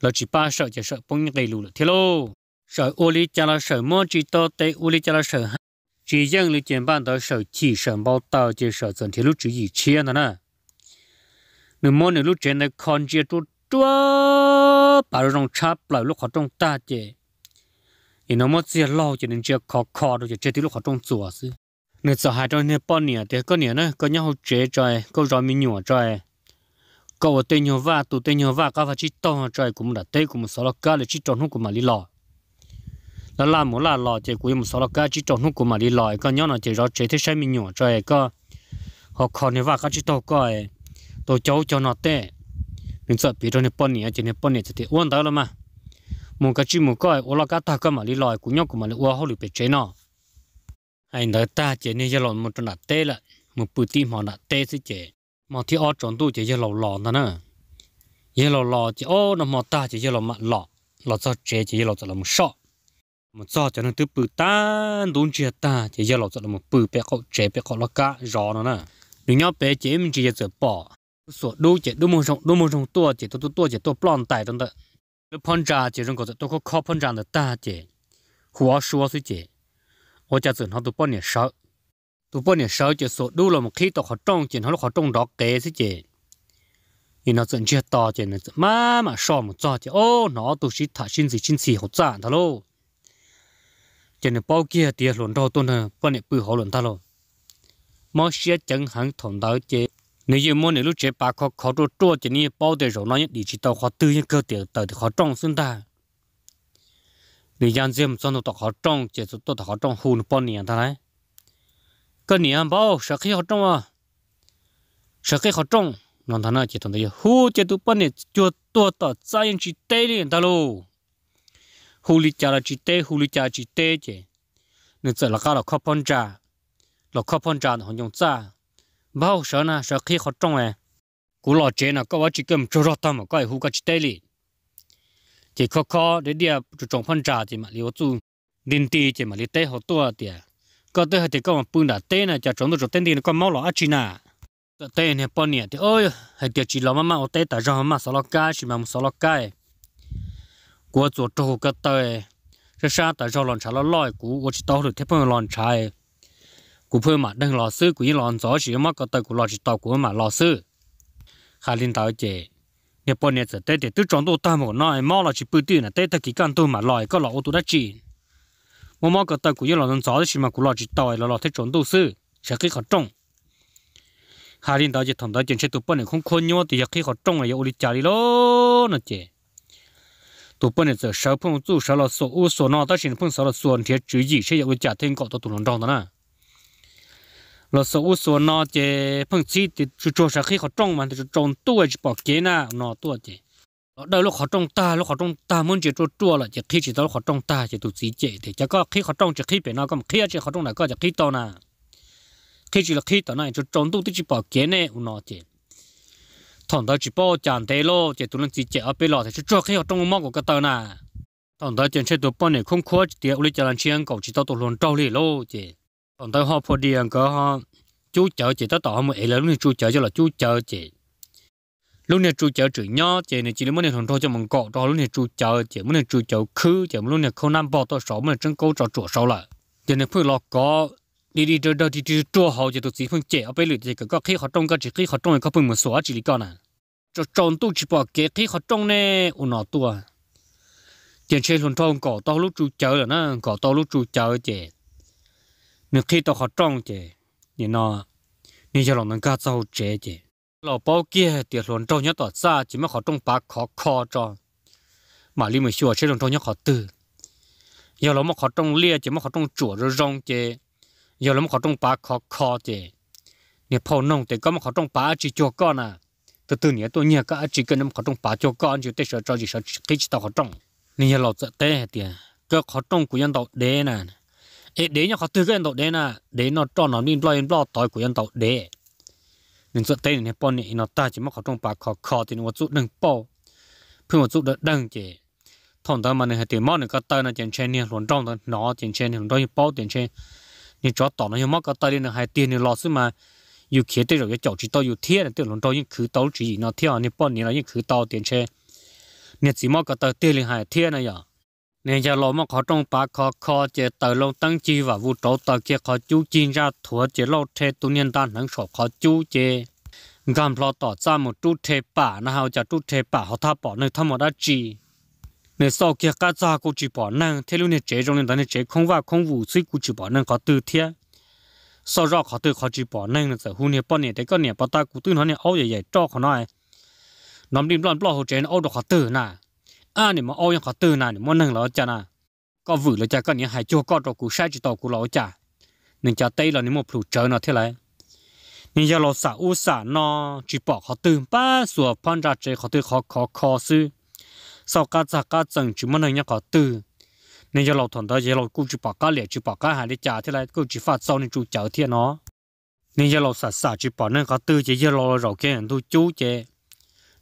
là chỉ ba sợ chỉ sợ bông đầy lù là thế lô sợ ô lý cha là sợ mơ chỉ to tê ô lý cha là sợ chỉ dân lý chuyện bạn đó sợ chỉ sợ bao tàu chỉ sợ dần thế lúc chỉ gì chia nữa nè nếu mơ nếu lúc chuyện này còn chỉ tu chúa bảo trong chắp bảo lúc họ trong ta chỉ 因那么只要老就能只靠靠着就这点路好种做事。你做还种那半年的，个年呢，个年好摘摘，个人民鸟摘，个我对鸟娃都对鸟娃，个娃去当摘，我们的对，我们少了干了去种弄我们里老。là là một là lò chỉ của một số là cái chỉ trồng nó của mà đi lòi con nhóc nó chỉ rõ chế thế sai mình nhỏ cho cái họ còn nếu vào các chỉ tàu coi tàu cháu cho nó tệ mình sợ bị rồi này bọn này chỉ chỉ thì uốn tới rồi mà một cái chim một cái ô la cá thà cơ mà đi lòi cũng nhóc của mà đi ô hôi bị chén nó anh nói ta chế nên giờ lòn một trận đặt tê lại một bự tim họ đặt tê chứ chế mà thì ô tròn tu chế giờ lò lò nó nè giờ lò lò chế ô nó mà ta chế giờ lò mà lò lò cho chế chế giờ lò cho là một sọ một sọ cho nên từ bự ta đúng chế ta chế giờ lò cho là một bự bé cậu chế bé cậu la cá rõ nó nè đừng nhóc bé chế mình chỉ giờ bỏ sọ đu chế đu mông rồng đu mông rồng tua chế tua tua chế tua plon tài trong đó 那碰炸这种个子，都可靠碰炸的大姐，活十二岁姐，我家正好都半年少，都半年少就说路了么，开到好种，正好了好种着给是姐，你那正确大姐那妈妈少么早姐，哦，那都是他心思心思好赞他喽，这那包 kia 爹轮到都呢，半年不好轮他喽，毛些正行同到姐。nếu như mỗi lúc chế bà có khó cho chỗ thì nếu bao đời rồi nó nhất định chỉ tao khó tư những cơ tiền tao thì khó trong sinh ta nếu dân dân dân tao khó trong chỉ số tao khó trong hùn bao nhiêu thằng này cái niệm bao sợ khi khó trong à sợ khi khó trong nó thằng này chỉ thằng này hù chỉ tụ bao nhiêu cho tao tao sai những chỉ tê đi ta lô hù lý cha là chỉ tê hù lý cha chỉ tê chứ nên giờ là cái là khó phân trả là khó phân trả là họ dùng trả bao sợ na sợ khi khó trong này cú lò chế na có chỉ cầm cho rót tâm có hú cái chỉ tê li chỉ khó khó để đi à, chú trồng phân trà thì mà liu chú đình tì chỉ mà liều tê họ tua thì à. có tới thì có mà bưng đã tê này cho trồng được trồng tê thì nó có máu lọ chỉ na tê này bọn nè thì ôi hay tiệt chỉ lò mà mà tê tại rau mà sò lọ cá chỉ mà sò lọ cá của chuột trâu cái tê ra sao tại rau lòn chả lọ lòi cú của chỉ tao được thế phần lòn chả cụ phơi mà đang lò sư quý lòn gió chỉ mắc có tay cụ lò chỉ tàu của mà lò sư khá linh tàu chế nhà bọn nhà giờ tết để tứ tròn đồ ta một nói mò là chỉ bự tiền là tết ta kỳ can tôi mà lòi có lò ô tô đã chỉ mà mò có tay cụ yên lòn gió chỉ mà cụ lò chỉ tàu là lò tết tròn đồ sư sẽ khi khó trông khá linh tàu chế thằng đó chuyện sẽ tụ bọn này không khôn nhau thì khi khó trông là yêu đi trả đi lô nó chế tụ bọn này giờ sáu phong chú sáu lò số u số nọ ta chỉ phong sáu lò số thiệt chữ gì sẽ yêu đi trả thêm cọ tụ nó trong đó nè lo số u số no che phang chi thì chú cho sa khi kho mà thì chu trong tu ai bỏ kế na no tu che đâu lúc họ trong ta lúc họ trong ta muốn chỉ chua chua là chỉ khi chỉ đó họ trong ta chỉ tụ chỉ chế thì chắc có khi họ trong chỉ khi bên nó có khi chỉ họ trong là có chỉ khi to nè khi chỉ là khi to này cho trong thì chỉ bỏ kế nè u nó chế thằng đó chỉ bảo chán thế lo chỉ tụ nó chỉ chế ở bên lọ thì chú cho khi họ trong mong của cái tờ nè thằng đó chỉ chơi tụ bỏ này không khó chỉ tiếc lấy chân làm chiang cầu chỉ tao tụ luôn trâu lì lo chế còn tới họ phô điền có họ chú chợ chị tới tỏ một ấy là lúc này chú chợ cho là chú chợ chị lúc này chú chợ chữ nhỏ chị này chỉ là muốn này thằng thôi cho mình cọ đó lúc này chú chợ chị muốn này chú chợ khứ chỉ lúc này không nằm bỏ tôi sáu mình chân câu trò chuột sáu lại giờ này phải lo có đi đi đâu đâu đi đi chua hậu chỉ tôi chỉ phân chế ở bên lưỡi cái cái khi họ trong cái chỉ khi họ trong cái phân một số chỉ lý cái này cho tròn tu chỉ bỏ kế khi họ trong này ôn nó tua chỉ trên thằng thôi cọ to lúc chú chợ là nó cọ to lúc chú chợ chị thì khó khó nên nên cho 你看到好涨的，你呢？你就老能干造这的。老包给的轮照你到啥？怎么好中把考考着？mà lý mà xua chế đồng trong nhóc họ tư giờ lắm mà họ trong lia chỉ mà họ trong chùa rồi rong chế giờ lắm họ trong bá khó khó chế Nên phô nông thì có mà họ trong bá chỉ cho con à từ từ nè tôi nhớ cả chỉ cần họ trong bá cho con chứ tết sợ cho gì sợ cái chỉ tao họ trong nè giờ lọt tết thì à. cái họ trong của dân tộc đế nè ế đế nhau khó tư cái tàu đế nè đế nó cho nó đi lo yên lo tỏi của yên tàu đế nên suốt tây này bọn này nó ta chỉ mắc khó trong bạc khó khó thì chút đừng bao phương một chút đỡ đừng chỉ thằng ta mà này thì món này có tay nó tiền trên này luôn trong nó trên này luôn bao tiền trên nên cho tỏ nó mắc có tay tới là tiền luôn trong những khứ tao chỉ nó thiết này bọn nên chỉ mắc có tay tiền này hai thiết này vậy nên giờ lỗ mà khó trong bà khó khó chế tờ lâu tăng chi và vụ trấu tờ kia khó chú chín ra thua chế lâu thế tu nhân ta nâng sổ khó chú chế gam lo tỏ ra một chút thế bà na hào chả chút thế bà họ tha bỏ nơi thăm một đã chi nên sau kia cá cha cô chỉ bỏ năng thế luôn nên chế trong nên ta nên chế không và không vụ suy cô chỉ bỏ năng khó tư thiết sau đó khó tư khó chỉ bỏ năng là giờ hôn này bao nhiêu đấy có nhiều bao ta cũng tư nó này ấu vậy vậy cho khó nói nắm đi mòn bỏ hồ chế nó ấu được khó tư nà à nè mà ôi yang khó từ nè nè mà nâng lỡ cha có vử lỡ cha con nhớ hai chua có đồ củ sai chỉ tàu củ lỡ cha nên cha tây là nè một phụ trợ nó thế này nên giờ lỡ xả u xả nó chỉ bỏ khó từ ba sửa phân ra chế khó từ khó khó khó sư sau cá cá chừng chỉ mà nâng yang khó từ nên giờ lỡ thuần đó giờ lỡ cũng chỉ cá lẻ chỉ cá hai lẻ cha thế này cũng chỉ phát sau nên chú chở thiên nó nên giờ lỡ xả xả chỉ bỏ nâng khó từ chỉ giờ lỡ rồi kia tu chú chế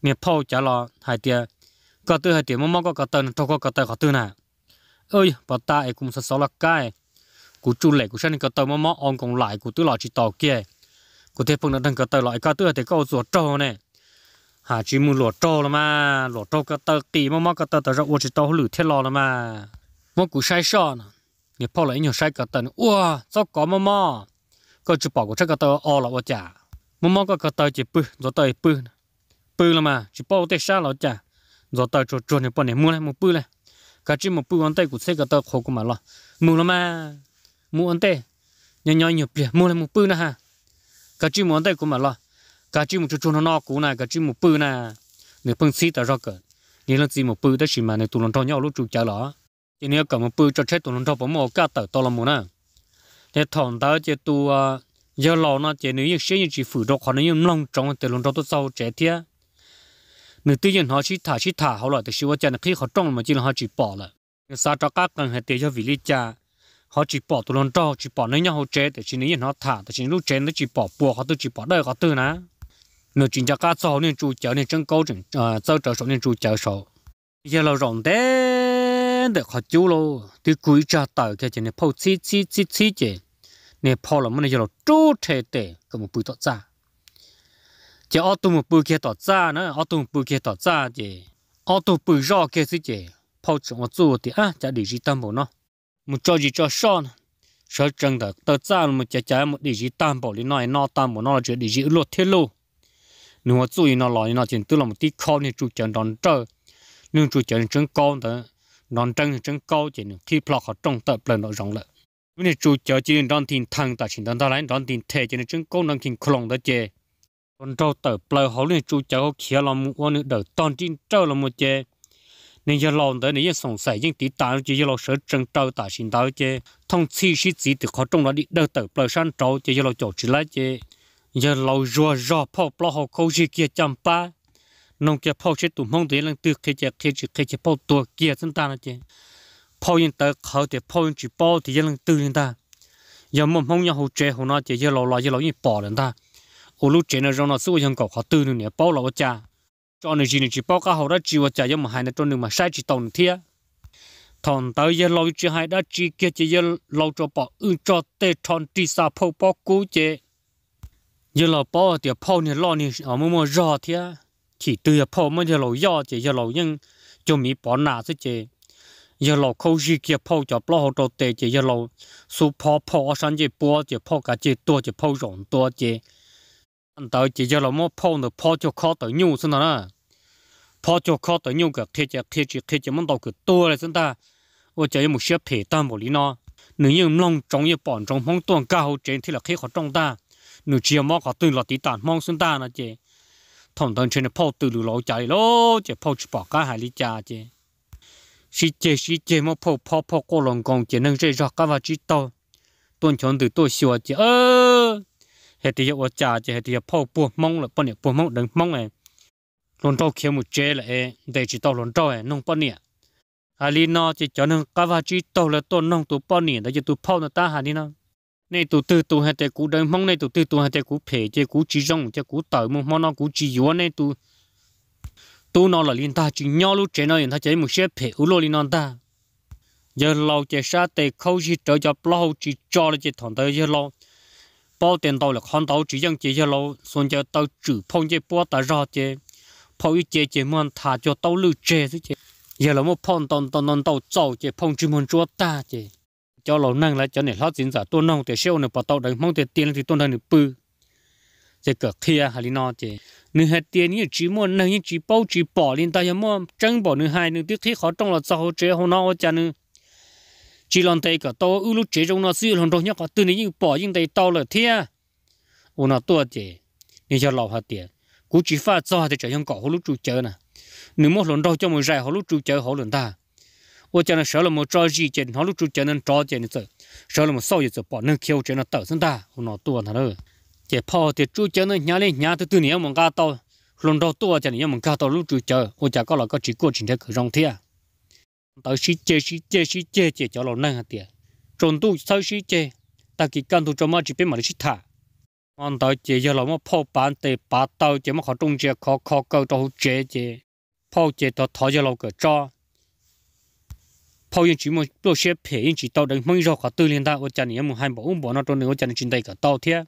nên phao chả lỡ hai tia ก็ตัวเดี๋ยวมอมก็กระตันทก็กระตันกระตันน่ะเอ้ยปตาไอ้กุมสสลักกายกูจูเล็กกูฉันกระตันมอมอองกงหลายกูตัวหล่อจีต่อเกี้ยกูเทพงนั้นทั้งกระตันหล่อไอ้ก็ตัวเดี๋ยวก็สวดโตเนี่ยหาจีมือหลวดโตละมาหลวดโตกระตันตีมอมกระตันแต่เราอวดจีต่อหรือเทลอละมามอกูใช้ช้อนเนี่ยพ่อเลยยังใช้กระตันอ้วเจ้าก่อมอมก็จะบอกกูใช้กระตันอ๋อละว่าจ่ามอมก็กระตันจีปื้อจะต่อยปื้อปื้อละมาจีป้อเตะชาละจ่า rồi tao cho cho này bọn này mua này một bự này cái chỉ mua bự ăn tay của xe cả tao khổ của mà lo mua à. nó mà mua ăn tay nhỏ nhỏ nhiều bìa mua này một bự nè ha cái chỉ mua ăn tay của mà lo cái chỉ mua cho cho nó no cũ này cái chỉ mua bự này，nếu phân xí tao ra cái，nếu là gì mua bự đó chỉ mà này tụi nó cho nhau lúc chụp chơi lỏ chỉ nếu cả một bự cho chết tụi nó cho bỏ mồ cả tao tao là mua nè thế thằng tao chỉ tụi ờ, giờ lò nó chỉ nếu như xe như chỉ phủ đồ khó nó như lông trong thì nó trong tôi sau chết thiệt 你对人他去他去他好了，但是我讲的可以好种了嘛，就让他去拔了。啥找嘎跟还得要为了家，好去拔都能找去拔，人家好摘，但是你人他他，但是路摘你去拔，拔好都去拔那个对呢。你真正嘎早呢住脚呢真高整啊，早早少呢住脚少，一路上的的好久喽，对国家大开钱呢跑起起起起去，你跑了么呢一路走车的，根本不得咋。chỉ ô tô một bự kia tọt ra nữa ô tô một bự kia tọt ra chỉ ô tô bự rõ kia xí chỉ phô chúng ô tô thì á à, chả để gì tam bộ nó một cho gì cho son sợ chừng đó tớ ra một chả chả một để gì tam bộ lên nói nó tam bộ nó là chuyện để gì lột thiết lô nếu mà chú ý nó lại nó chỉ tức là một tí khó nên chú chẳng đòn trở nhưng chú chẳng chẳng con đó đòn trăng chẳng câu chỉ nếu khi plot họ trong tập lần nó rộng lợn vì chú chờ chỉ đòn tiền thằng ta chỉ đòn ta lại đòn tiền thể chỉ nên chẳng câu đòn tiền khổng đó chơi còn trâu tờ bờ hồ này chú cháu kia một con nữa đầu toàn tin trâu làm một chế nên giờ lòng tới nên sống sài những tí tao chỉ giờ lo sợ chân trâu tả sinh tao chế thông chi sĩ chỉ được khó trong đó đi đầu tờ bờ san trâu chỉ giờ lo chỗ chỉ lại chế giờ lo rùa rùa phao bờ hồ câu gì kia chăm ba nông kia phao chết tụm mong tới lần từ khi chế khi chỉ khi chế phao tua kia thân ta là chế phao yên tới khẩu thì phao yên chỉ bao thì giờ lần từ yên ta giờ mong mong nhau hậu chế hậu nó chế giờ lo lo giờ lo yên bỏ lần ta hồ lúc chế nó rong nó suy hằng cậu họ tư nữa nè bao cha cho nên chỉ nên chỉ bao cả họ đã chỉ vào cha nhưng mà hai nó cho nên mà sai chỉ tồn thiệt thằng tới giờ lâu chưa hai đã chỉ kia chỉ giờ lâu cho bỏ ư cho tê thằng đi xa phô bỏ cú chế giờ là bỏ thì phô này lo nè ở mua mua rò thiệt chỉ từ phô mới giờ lâu do chế giờ lâu nhưng cho mỹ bỏ nà thế chế giờ lâu khâu gì kia phô cho bỏ họ cho tê chế giờ lâu số phô phô sáng chế bỏ chế phô cả chế tua chế phô rộng tua chế tao chỉ cho là mua phong được phong cho khó tới nhu xin ta phong cho khó tới nhu cái thiết chế thiết chế thiết chế món tàu cái tua này xin ta ôi chơi một xếp thể tam bộ lý nó nếu như long trong như bọn trong phong tuần cao trên thì là khi khó trong ta nếu chỉ mong khó từ là tí tản mong xin ta nó chị thằng thằng trên là phong từ lũ lỗ chạy lô chị phong chỉ bỏ cả hai lý cha chứ, sĩ chế sĩ chế mà phong phong phong cô long công chỉ nâng dây rạc cả vào chỉ tao tuần chọn từ tôi xíu à chứ, ơ hệ thì yêu cha chỉ hệ thì phô bùa mông là bọn nè bùa mông đừng mông này luôn trâu kiếm một chế là để chỉ tàu luôn trâu này nông bọn nè à li nó chỉ cho nên cá vá chỉ tàu là tôi nông tụ bọn nè để chỉ tụ phô nó ta hà đi nó này tụ tư tụ hệ thì cú đừng mông này tụ tư tụ hệ thì cú phê chỉ cú chỉ rong chỉ cú tàu mông mông nó cú chỉ yếu này tụ tụ nó là liên ta chỉ nhau lúc chế nó hiện ta chỉ một xếp phê u lô liên nó ta giờ lâu chỉ sa tệ khâu chỉ trở cho lâu chỉ cho là chỉ thằng tới giờ lâu bao tiền tàu là con tàu chỉ dân chỉ cho lâu xuống cho tàu trừ phong chế bó ta ra chế phong chế chế muốn thả cho tàu lưu chế chứ chế giờ là một phong tàu tàu non tàu tàu chế phong chỉ muốn chúa ta chế cho lâu năng lại cho nên lót dính giả tôi nông để siêu này bỏ tàu đánh mong tiền tiền thì tôi đang được bự chế cỡ kia hà lý nó chế nửa hai tiền như chỉ muốn nửa như chỉ bao chỉ bỏ lên ta giờ mua trăng bỏ nửa hai nửa tiếc thế khó trong là sau chế hôm nào cha nửa chỉ lần tay cả tàu ưu lúc chế trong nó siêu lần đầu nhá có từ những bỏ những tay tàu là thia à? ô nó tua chị nên cho lọc hạt tiền cú chỉ pha cho thì trở những cỏ hồ lúc trụ chờ nè nếu một lần đầu cho một dài hồ lúc trụ chờ hồ lần ta ô cho nó sợ là một trò gì trên hồ lúc trụ chờ nên trò trên nữa sợ là một sau giờ bỏ nên kêu trên nó tở sân ta ô nó tua thà nữa chị phò thì trụ chờ nên nhá lên nhá từ từ nhiều mong ca tàu lần đầu tua cho nên mong ca tàu lúc trụ chờ ô chả có là có chỉ cố chỉnh thế cử rong thia tao xí chê xí chê xí chê chê cho lò nang hạt tiền trộn tu sao xí chê ta kỳ căn tu cho má chỉ biết mà xí thả ngon tao chê cho lò mà phô bán tê bá tao chê mà khó trung chê khó khó câu cho hú chê chê phô chê tao thó cho lò cỡ cho phô yên chỉ một bộ xe phê yên chỉ tao đánh mông rồi khó tư liên ta ô chả nhớ một hai bộ ung bộ nó trộn nữa chả nhớ chuyện đây cả tao thế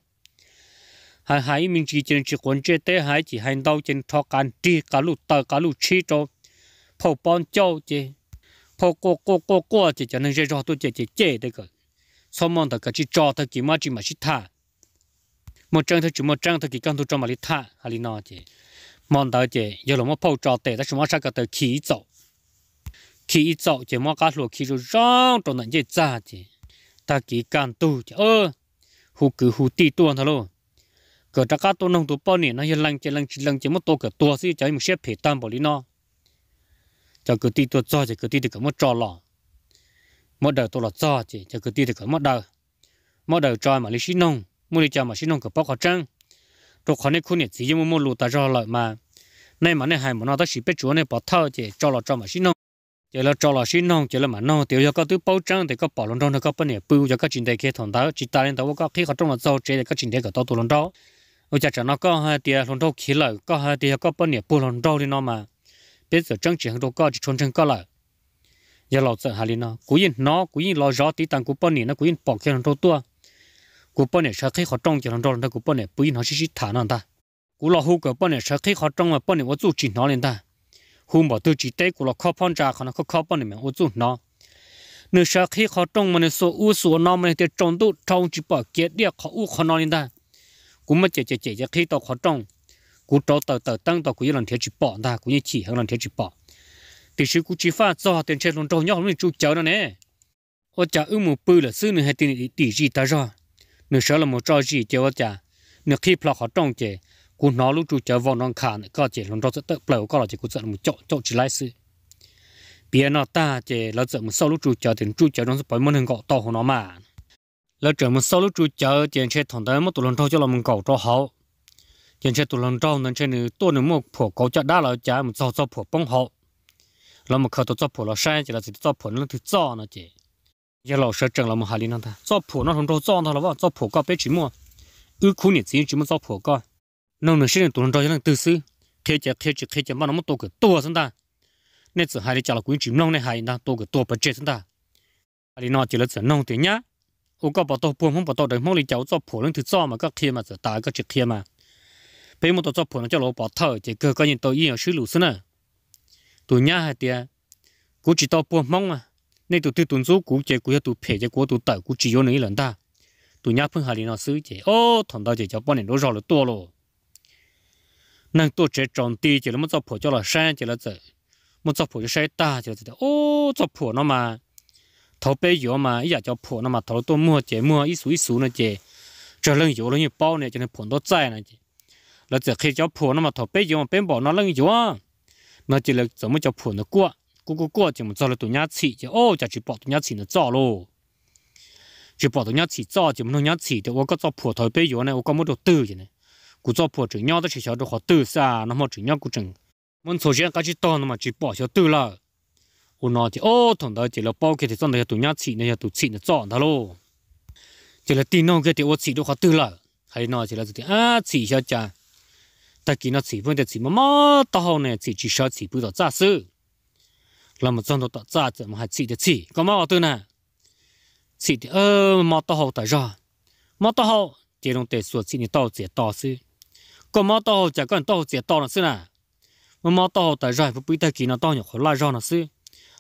hai hai mình chỉ trên chỉ quân chê tê hai chỉ hành tao trên thọ can tri cả lụ tờ cả lụ chi cho phô bán cho chê 跑过过过过姐姐能热热都姐姐姐那个，什么的个去找他给嘛去嘛去他，莫整他就莫整他给刚都找嘛里他还里那姐，忙到姐有了么跑找的，但是么啥个都起走，起走姐么干路起就让着人家咋姐，他给干都姐呃，胡给胡地多他喽。cỡ trắc cá tôi nông tôi bao nhiêu nó hiện lăng chỉ lăng chỉ lăng chỉ mất tôi cỡ tôi sẽ chạy một xếp phải tam bảo lý nó cho cứ ti tôi cho thì cứ ti thì có mất trò lò mất đời tôi là cho chỉ cho cứ ti thì có mất đời mất đời cho mà lý sĩ nông muốn đi cho mà sĩ nông có bóc họ trăng tôi khó nên khu này chỉ dùng mua lụt ta cho lợi mà nay mà này hai mà nó tới sĩ biết chúa này bỏ thơ chỉ cho là cho mà sĩ nông chỉ là cho là sĩ nông chỉ là mà nông tiểu cho các thứ bao trăng thì có bỏ lon trong có bên này bưu cho các chuyện đề kia thằng đó chỉ ta lên tàu có khi họ trong là do chế các chuyện đề của tao tụ lon đó ôi chà chà nó có hai tia lon đó khí lợi có hai tia có bên này bưu lon đó đi nó mà bây giờ trong chỉ hàng cao chỉ trôn chân cao lại giờ lão sợ hà linh nó cú yên nó cú yên lo rõ tí tăng cú bao nỉ nó yên bỏ kia hàng đầu tua cú bao nỉ sau khi họ trong chỉ hàng đầu là cú bao nỉ cú yên họ chỉ chỉ thả nó ta cú lo hú cú bao nỉ sau khi họ trong mà bao nỉ tôi chỉ nó lên ta hú tôi chỉ tế cú lo khó phong trà khó khó bao nỉ tôi chủ nó nếu sau khi họ trong mà nó số u số nó mà thì trong tu trong chỉ bỏ kia đi họ u khó nó lên ta mà chạy chạy chạy chạy khi tao họ trong cú trâu tàu tàu tăng tàu cú như lần thế chỉ bỏ ta cú như chỉ hàng lần thế chỉ bỏ thì sự cú chỉ pha do tiền trên luôn trâu nhau mình chú cháu nó nè ô cha ư một bự là sư nữa hay tiền tỷ gì ta ra nửa sợ là một trò gì chơi ô cha nửa khi plọ họ trong chơi cú nó lúc chú cháu vào non khả nữa có chơi luôn trâu tự plọ có là chỉ cú sợ một chỗ chỗ chỉ lái sư bia nó ta chơi là sợ một sau lúc chú cháu tiền chú cháu nó sẽ bảy mươi hơn gọ to hơn nó mà là chờ một sau lúc chú cháu tiền chơi thằng đấy mà tụi lần trâu cho là mình cầu cho hậu chúng trên tụ lần trong nên trên tôi nếu mà phổ cố cho đã là chả một số số phổ bông hộ là một khẩu tổ số phổ là sai chỉ là chỉ cho phổ nó thứ cho nó chỉ giờ lão sư trần là một hà linh ta cho phổ nó không cho cho nó là vợ cho phổ có bé chỉ mua ư khu nhiệt chỉ chỉ mua cho phổ có nông nông sinh tụ lần trong cho nên tự sư thế chỉ thế chỉ thế chỉ mà nó một tổ cái tổ sinh ta nên chỉ hai đi chả là quý chỉ nông này hai ta tổ cái tổ bật chết sinh ta hà linh nó chỉ là chỉ nông tiền nhá ô có bảo tổ buồn không bảo tổ đừng mong đi cháu cho phổ lên thứ cho mà các thiên mà chỉ tài các chỉ thiên mà bây một tổ cho phụ nó cho lỗ bỏ thở chỉ cơ coi nhìn tôi yêu sử xứ lũ xứ nè tụi nhá hai tia cú chỉ tao buồn mong à nên tôi tự tuần số cú chỉ cú tụi phê chỉ cú tụi tẩu cú chỉ vô nấy lần ta Tôi nhá phương hà lý nó xứ chỉ ô thằng đó chỉ cho bọn này nó rõ là to rồi Nên tôi chỉ tròn tì chỉ là một cho phụ cho là sang chỉ là chỉ một cho phụ cho sai ta chỉ là chỉ ô cho phụ nó mà thầu bây giờ mà ý cho phụ nó mà thầu tôi mua chỉ mua ít số ít số nó chỉ cho lần giờ nó như bao này cho nên phụ nó chạy này chỉ là chỉ khi cháu phụ nó mà thọ bé dùng bé bỏ nó lăng dùng nó chỉ là 怎么叫普的过，过过过，就么做了多年起，就哦，就去报多年起呢做咯，去报多年起做，就么多年起的，我个做普头被用呢，我个么都得着呢，古做普只鸟的学校都好得噻，那么只鸟古整，们首先该去到那么去报校得了，我拿的哦，同到就了报给的，真的要多年起呢，要多起呢做他咯，就了电脑给的我起都好得了，还拿起来就的啊，起小家。ta kỹ nó chỉ vấn đề chỉ mà mà ta hậu này chỉ chỉ sợ chỉ bự đó ra sự là một trong đó ta ra thì mà chỉ để chỉ có mà tôi nè chỉ thì ơ mà ta hậu tại sao, mà ta hậu chỉ đồng tiền số chỉ tao chỉ tao sự có mà ta hậu chỉ cần tao chỉ tao là sự nè mà mà ta hậu ta ra phải bự ta kỹ nó tao nhỏ khó la là sự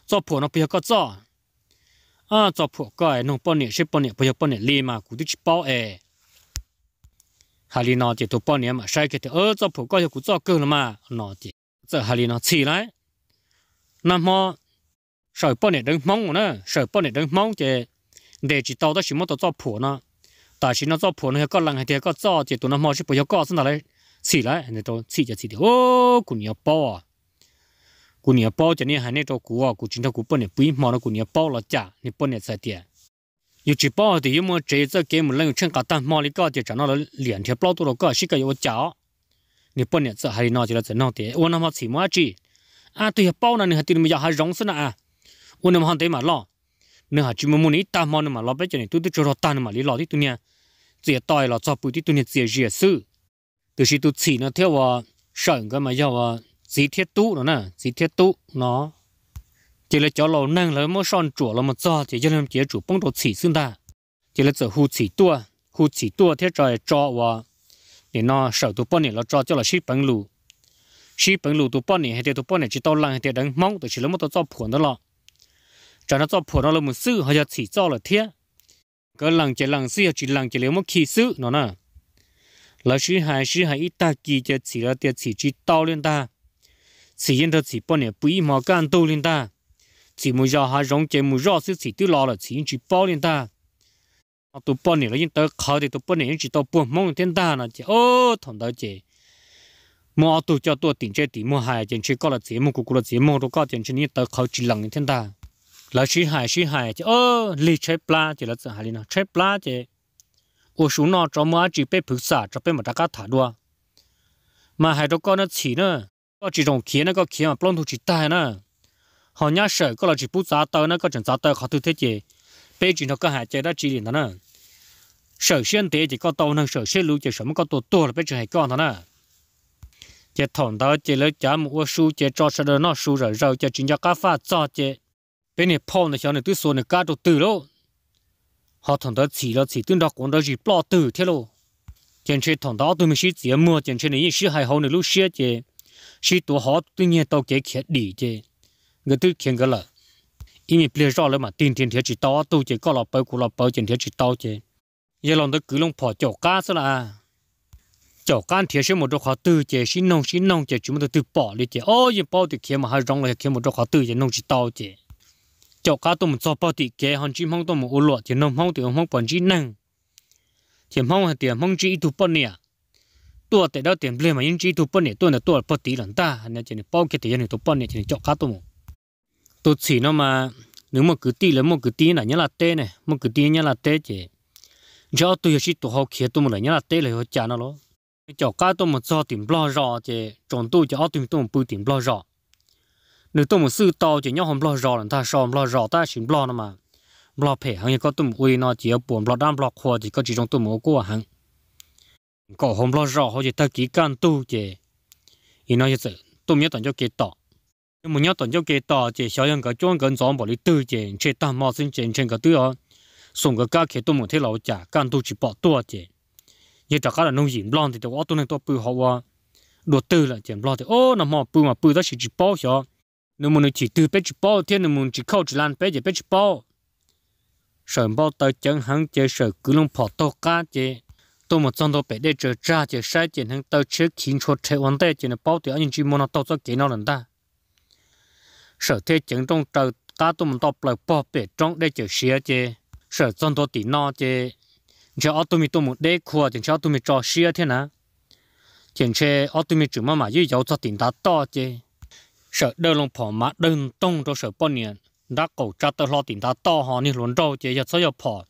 cho phụ nó bây giờ có cho à cho phụ cái nông bọn này sẽ bọn này bây giờ bọn này liền mà cũng được bao ề hà li nó chỉ tụ bao nhiêu mà sai cái thì ở cho phụ coi cũng cho cơ mà nó chỉ giờ hà li nó chỉ lại năm mò sợ bao nhiêu đứng mong nữa sợ bao nhiêu đứng mong chỉ để chỉ tao đó chỉ muốn tao cho phụ nó tại nó cho phụ nó có lần hay thì có cho chỉ tụ năm mò chỉ phụ có xin lại chỉ lại này tôi chỉ cho chỉ thì ô cũng nhiều bao à cũng nhiều bao cho nên hai này tôi cũng à cũng chính tôi bao nhiêu bùi mò nó cũng bao là chả nên bao nhiêu tiền 有只包的，有么这只给我们人称个蛋，毛里个的长到了两条包多了个，是个有脚。你不能这还拿起来在弄的，我那么起码只啊，对包呢，你还对你们要还容易呢啊，我那么还得嘛了，你还专门么你蛋毛呢嘛，老百姓呢都都知道蛋嘛，你老的多年，这些大了早不的多年这些热死，都是都起那条啊，上个嘛要啊，这些多了呢，这些多喏。chỉ là cho lầu năng lấy mỗi son chùa là một do thì cho nên chế chủ bông đồ chỉ xương ta chỉ là giờ hù chỉ tua hù chỉ tua thế trời cho và để nó sở tụ bọn này là cho cho là ship bằng lù ship bằng lù tụ bọn này hay tụ bọn này chỉ tao lăng hay tụ đánh mong tụ chỉ là một tụ cho phun đó lọ cho nó cho phun đó là một sư hay là chỉ cho là thế cái lăng chỉ lăng sư chỉ lăng chỉ lấy một khí sự, nó nè là sư hay sư hay ít ta kỳ chỉ là tiền chỉ chỉ tao lên ta chỉ yên thật chỉ bọn này bùi mò can tu lên ta chỉ muốn giò hà rong chế muốn rõ xí chỉ tự lo là chỉ chỉ bao liền ta tôi bao nhiêu là những tớ khó thì tôi bao nhiêu chỉ tao buồn mong thiên ta là chỉ ô thằng đó chỉ mua tôi cho tôi tiền chơi tiền mua hai tiền chơi có là chỉ mua cục là chỉ mua đồ có tiền chơi những tớ khó chỉ lằng thiên ta là chỉ hài chỉ hài chỉ ô lì chơi pla chỉ là chỉ hài liền chơi pla chỉ ô số nào cho mua chỉ bé phứ xả cho bé mà ta cá thả đua mà hai đồ có nó chỉ nữa có chỉ trồng khía nó có khía mà plong thu chỉ tai nữa họ nhá sợ có là chỉ bút giá tơ nó có chẳng giá tơ khó tư thế gì bây giờ nó có hại chế đó chỉ liền đó nè sợ xuyên thế chỉ có tàu năng sợ xuyên lưu chỉ sớm có tổ tổ là bây giờ hay con đó nè chỉ thằng đó chỉ lấy chả mua su chỉ cho sợ nó su rồi rồi chỉ chính cho cá pha cho chỉ bên này phong này cho này tôi xuống này cá đồ từ đó họ thằng đó chỉ là chỉ tương đó cũng đó chỉ bỏ từ thế luôn chẳng chế thằng đó tôi mới chỉ chỉ mua chẳng chế này chỉ hay hậu này lúc xưa chỉ chỉ tổ họ tuy nhiên tàu cái khét đi chứ người tôi kiện cái là ý mình biết rõ rồi mà tiền tiền thế chỉ to tu chỉ có là bao cú là bao tiền thế chỉ to chứ giờ lòng tôi cứ lòng phò chỗ cá xí là chỗ cá thế sẽ một chỗ khó tư chứ xin nông xin nông chứ chúng tôi tự bỏ đi chứ ô giờ bao thì kia mà hai rong là khen một chỗ khó tư chứ nông chỉ to chứ chỗ cá tôi một chỗ bao thì kia hàng chim không tôi một ô lọ chứ nông không thì không còn chỉ năng thì không hay tiền không chỉ tu bao nhiêu tua tại đó tiền ple mà những chỉ tu bao nhiêu tua là tua bao tí lần ta em chỉ bao cái tiền này tu bao nhiêu chỉ chỗ cá tôi một tôi chỉ nó mà nếu mà cứ tí là một cứ tí là nhớ là tê này một cứ tí nhớ là tê chứ cho tôi hiểu tôi học kia tôi mà là nhớ là tê là họ chả nó lo cho cá tôi mà cho tiền lo rõ chứ chọn tôi cho tìm tôi mà bự tìm lo rõ nếu tôi mà sư to chứ nhớ không lo rõ là ta so lo rõ ta xin lo nó mà lo phe hàng như có tôi uy nó chỉ ở buồn lo đam lo khoa chỉ có chỉ trong tôi mà có hàng có không lo rõ họ chỉ ta kỹ can tôi chứ ý nói như vậy tôi nhớ toàn cho kia tỏ nhưng mà nhớ tuần cho cái tờ chỉ xóa những cái chuông gần gió bỏ đi tư chỉ chỉ ta mà xin chỉ trên cái thứ ở sùng cái cá kia tôi muốn thấy lão trả can tôi chỉ bỏ tua chỉ như ta cá là nông dịn lon thì tôi tôi nên tôi bự họ qua đồ tư là chỉ lon thì ô nằm họ bự mà bự đó chỉ chỉ bỏ xóa nếu muốn chỉ tư bé chỉ bỏ thiên nếu muốn chỉ khâu chỉ lan bé chỉ bé chỉ bỏ sợ bỏ tới chẳng hắn chỉ sợ cứ luôn bỏ to cá chỉ tôi mà trong đó bé để chờ cha chỉ sai chỉ hắn tới trước khiến cho trẻ vấn đề chỉ là bỏ thì anh chỉ muốn nó tao cho cái nào lần ta sở thế chứng trong trời ta tụi mình đọc lại bỏ bể trong để chịu xe chứ sở trong đó tí nó chứ chỉ ở tụi mình tụi mình để khua chỉ ở tụi mình cho xe thế nào chỉ chỉ ở tụi mình chỉ mà mà yêu dấu cho tiền ta to chứ sở đâu lòng phò mà đơn tông cho sở bao nhiêu đã cổ cha tao lo tiền ta to họ nên luôn đâu chứ giờ sao giờ phò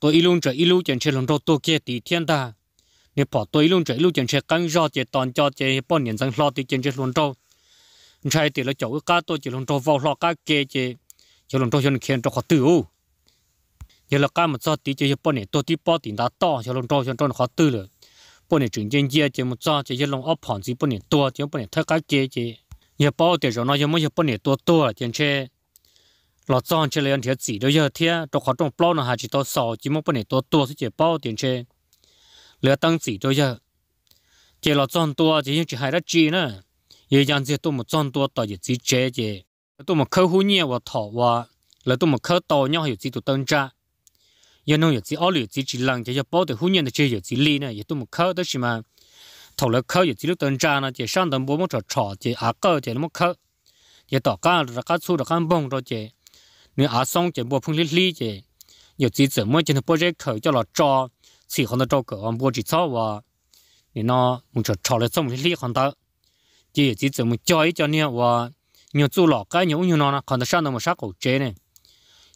tôi luôn chờ luôn chỉ chỉ luôn đâu tôi kia tí thiên ta nếu phò tôi luôn chỉ luôn chỉ chỉ căng do chỉ toàn cho chỉ bao nhiêu rằng lo thì chỉ luôn đâu chạy thì là chỗ cá tôi chỉ lồng trâu vào lọ cá kê chỉ chỉ lồng trâu cho nên khen cho khó tử giờ là cá một cho tí chỉ bao nhiêu tôi tí bao tiền đã to cho lồng trâu cho nên khó tử rồi bao nhiêu chuyện trên kia chỉ một cho chỉ lồng ấp phẳng chỉ bao nhiêu to chỉ bao nhiêu thay cá kê chỉ giờ bao tiền rồi nó giờ mới giờ bao nhiêu to to trên xe lọ tròn chỉ là ăn thiệt gì đâu giờ thiệt cho khó trong bao nó hà chỉ to sáu chỉ mới bao nhiêu to to sẽ chỉ bao tiền xe lừa tăng gì đâu giờ chỉ lọ tròn to chỉ chỉ hai đã chi nữa 也样子多么赚多到也只这些，多么客户业我讨哇，来多么客到鸟有几多等着，也弄有几二流几只人家要包的户业的这有几利呢，也多么客的是嘛，讨了客有几多等着呢，这上等不么着吵，这阿哥这那么客，也到干了干粗了干蹦着这，你阿松这不碰哩哩这，有几怎么今天包这客叫了招，喜欢的招个我不知道哇，你那么着吵了这么哩哩很大。chỉ chỉ chỉ một chơi cho nhau và nhiều chú lọ cái nhiều nhiều nó còn ta sang được một sáu cổ chế này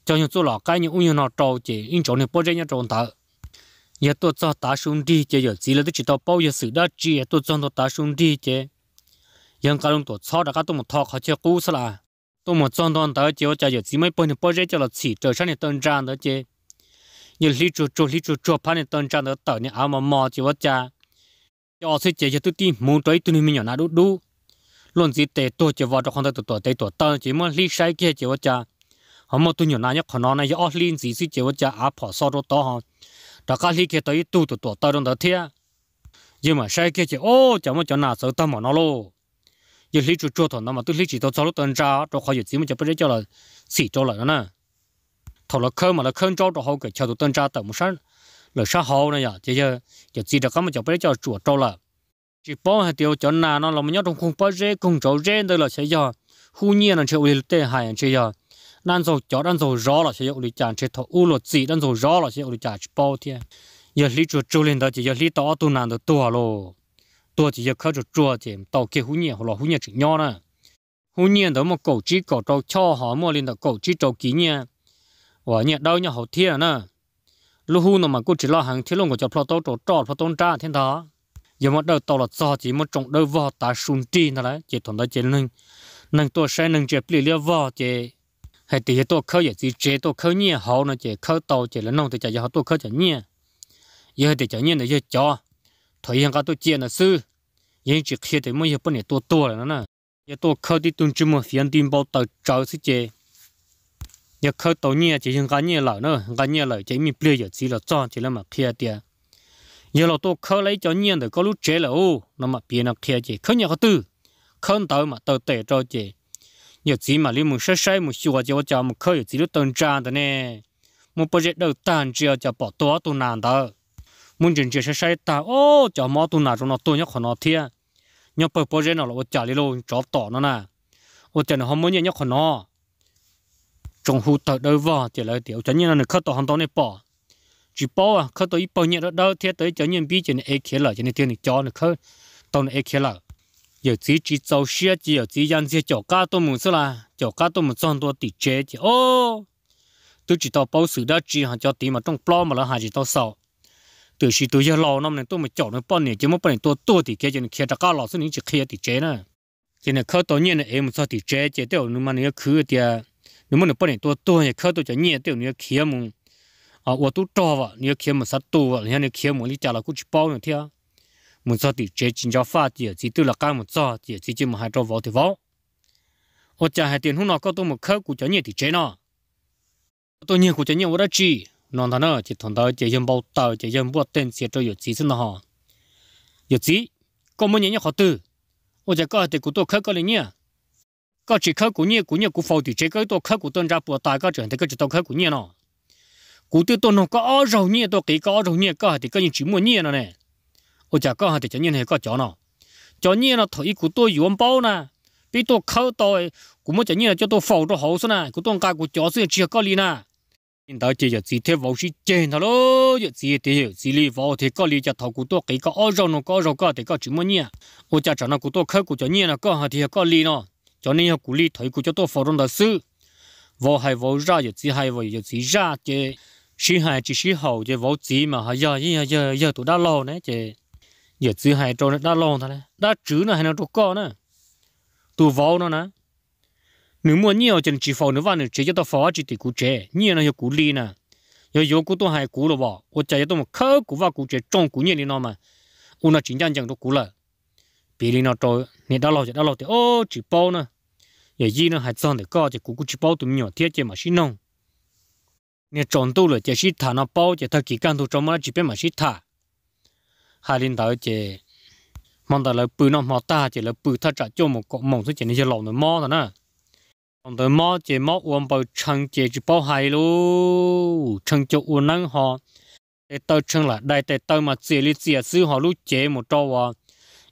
cho nhiều chú lọ cái nhiều nhiều nó trâu chỉ in chỗ này bao giờ nhau trộn thở nhiều tôi cho ta xuống đi chỉ giờ chỉ là chỉ tao bảo vệ sự đã chỉ tôi cho tôi ta xuống đi chỉ nhưng cái lúc tôi cho đã cái tôi một thọ khó chơi cú sao là tôi một trong đoàn tới chỉ cho giờ chỉ mấy bên bao giờ cho là chỉ trở sang này tân trang đó chỉ nhiều lý chủ chủ lý chủ chủ phát này tân trang đó tới này áo mà mò chỉ vất cha cho sự chỉ cho tôi tin muốn tới tôi nên mình nhỏ nào đủ đủ luôn gì tệ tổ chỉ vào trong con tôi tôi tệ tổ. tao chỉ muốn lý sai kia chế vào cha họ mà tuỳ nhiều nay nhất nó này ở liên gì gì chế vào cha áp họ sao đó đó họ đó cái lý kia tới tu tổ tổ tao trong đó thế nhưng mà sai kia chế ô chả muốn cho nào sợ tao mà nó luôn giờ lý chủ chúa thằng nó mà tôi lý chỉ tôi sao lúc tuần tra rồi khỏi giờ chỉ muốn cho bây giờ cho là xỉ cho lại đó nè thằng là khơi mà là khơi cho rồi họ cái cho tổ tuần tra tao một sáng là sao hậu này giờ giờ giờ chỉ được cái mà cho bây giờ cho chuột cho là chỉ bỏ hạt tiêu cho nà nó là mình trong khung bao rễ cùng cháu rễ đây là sẽ giờ hu nhiên là chịu đi tê hại anh chơi giờ nan dầu chó đan dầu rõ là sẽ dụ đi chán chơi thọ u lột gì đan dầu rõ là sẽ dụ đi chán chỉ bao thiên giờ lý chuột trâu lên đó chỉ giờ lý tao tu nàn được tua lo tua chỉ giờ khá chuột chua chỉ tàu kia hu nhiên hoặc là hu nhiên chỉ nhỏ nè hu nhiên đó mà cổ chỉ cổ trâu cho họ mua lên đó cổ chỉ trâu kỹ nha, và nhẹ đâu nhá họ thiên nè lúc hu nó mà cô chỉ lo hàng thiết luôn của cho plo tao trâu trâu plo tôn tra thiên đó giờ mà đầu tàu là cho chỉ một trong đầu vò ta sùn chi nó đấy chỉ thuận đó chỉ nâng nâng tôi sẽ nâng chế bị lia vò chỉ hay thì tôi khơi giờ chỉ chế tôi khơi nhẹ hậu nó chế khơi tàu chế là nông thì chả giờ tôi khơi chả nhẹ giờ thì chả nhẹ là giờ cho thời gian cả tôi chia là sư nhưng chỉ khi thì mới giờ bữa này tôi to rồi nó nè giờ tôi khơi đi tuần trước mà phiền tin bao tàu trời sẽ chế giờ khơi tàu nhẹ chỉ hiện cả nhẹ lại nữa cả nhẹ lại chỉ mình bây giờ chỉ là cho chỉ là mà kia tiền giờ là tôi khơi lấy cho nhiên để có lúc chế là ô nó mà biến nó thiệt chứ khơi nhà có tư khơi tới mà tới tệ cho chứ giờ chỉ mà liên một sơ sơ một xíu cho cho một khơi gì đó tuần tra đó nè một bữa giờ đầu tàn chưa cho bỏ tua tu nàn đó muốn chuyện chuyện sơ sơ ta ô cho mò tu nàn trong nó tôi nhớ khỏi nó thiệt nhớ bữa bữa giờ nó là trả đi luôn chó tỏ nó nè ô cho nó không muốn nhớ khỏi nó trong hụt tới đâu vào thì lại tiểu cho nhiên là khơi tỏ hàng tao này bỏ chỉ bỏ à khơi tôi bỏ nhiệt đó đâu thế tôi cho nhân bi cho nên ai kia lợ cho nên thiên này cho nó khơi tao nó ai kia lợ giờ chỉ chỉ trâu xe chỉ giờ chỉ dân xe chở cá tôi muốn sao là chở cá tôi muốn chọn tôi tỉ chế chỉ ô tôi chỉ tao bảo sự đó chỉ hàng cho tí mà trong plo mà là hàng chỉ tao sợ từ khi tôi giờ lâu năm này tôi mà chọn nó bao nhiêu chứ mà bao nhiêu tôi tôi thì kia cho nên kia chắc cá lọ số những chỉ kia tỉ chế nữa cho nên khơi tôi nhận này em sao tỉ chế chỉ tiêu nó mà nó khứ đi, nó mà nó bao nhiêu tôi tôi thì khơi tôi cho nhiên tiêu nó kia mùng à tôi cho vợ nhớ kiếm một sát tu vợ nhớ nhớ kiếm trả là cũng chỉ bao nhiêu thia một sát thì chế chính cho pha chỉ chỉ tư là cái một sát chỉ chỉ chỉ một hai cho vợ thì vợ ở trả hai tiền hôm nào có tôi một khâu của cháu nhẹ thì chế nó tôi nhớ của cháu nhẹ ở đó chỉ nó thằng nó chỉ thằng đó chỉ dân bao tàu chỉ dân bao tên xe cho dược sĩ xin nó dược sĩ có mấy nhớ khó tư ở trả có hai tiền tôi khâu có lấy nhỉ có chỉ khâu của nhẹ của nhẹ của thì chế cái tôi khâu của tôi ra bùa tài có chuyện thì cái tôi khâu của nhẹ nó cú tôi tôi nó có rầu nhẹ tôi cái có rầu nhẹ có thì có những chuyện mua nhẹ nó nè ôi chả có thì cho nhẹ hay có chó nó chó nhẹ nó thấy cú tôi dùng bao nè bị tôi khâu tôi cú mới cho nhẹ là cho tôi phẫu cho hậu số nè cú tôi cái cú chó xưa chưa có lý nè nhưng đó chỉ là chỉ thêm vào chỉ chân thôi lô giờ chỉ thì hiểu chỉ lý vào thì có lý cho thầu cú tôi cái có rầu nó có rầu có thì có chuyện mua nhẹ ôi chả cho nó cú tôi khâu cú cho nhẹ nó có thì có lý nó cho nên cú lý thấy cú cho tôi phẫu trong đó sư vô hay vô ra giờ chỉ hay vô giờ chỉ ra chứ sĩ hai chỉ sĩ hậu chỉ vỗ chỉ mà họ giờ giờ giờ giờ tụi đã lo này chỉ giờ chữ hài trâu đã lo thôi nè đã chữ nó hay nó trâu con nè tụi vỗ nó nè nếu mà nhiều chân chỉ phò nữa vào nếu chỉ cho tao phò chỉ thì cú chế nhiều nó hiệu cú li nè giờ giờ cú tôi hài cú rồi bỏ tôi chạy cho tôi một khớ cú vào cú chế trong cú nhiều đi nó mà u nó chính chân chân tôi cú là bị đi nó trâu nè đã lo chỉ đã lo thì ô chỉ bao nè giờ gì nó hài xong thì co chỉ cú cú chỉ bao tụi nhỏ thiết chỉ mà xin nông nè trộn tu là chỉ xí thả nó bao chỉ thao kỳ căn thu trong mà chỉ biết mà xí thả hai linh đạo chỉ mong ta là bự nó mò ta chỉ là bự thắt chặt cho một cọ mỏng thôi chỉ nên chỉ lỏng nó mò thôi nè còn tới mò chỉ mò uống bao chăng chỉ chỉ bao hai lú chăng cho uống năng họ để tao chăng là đại để tao mà chỉ lý chỉ sư họ lú chế một trâu à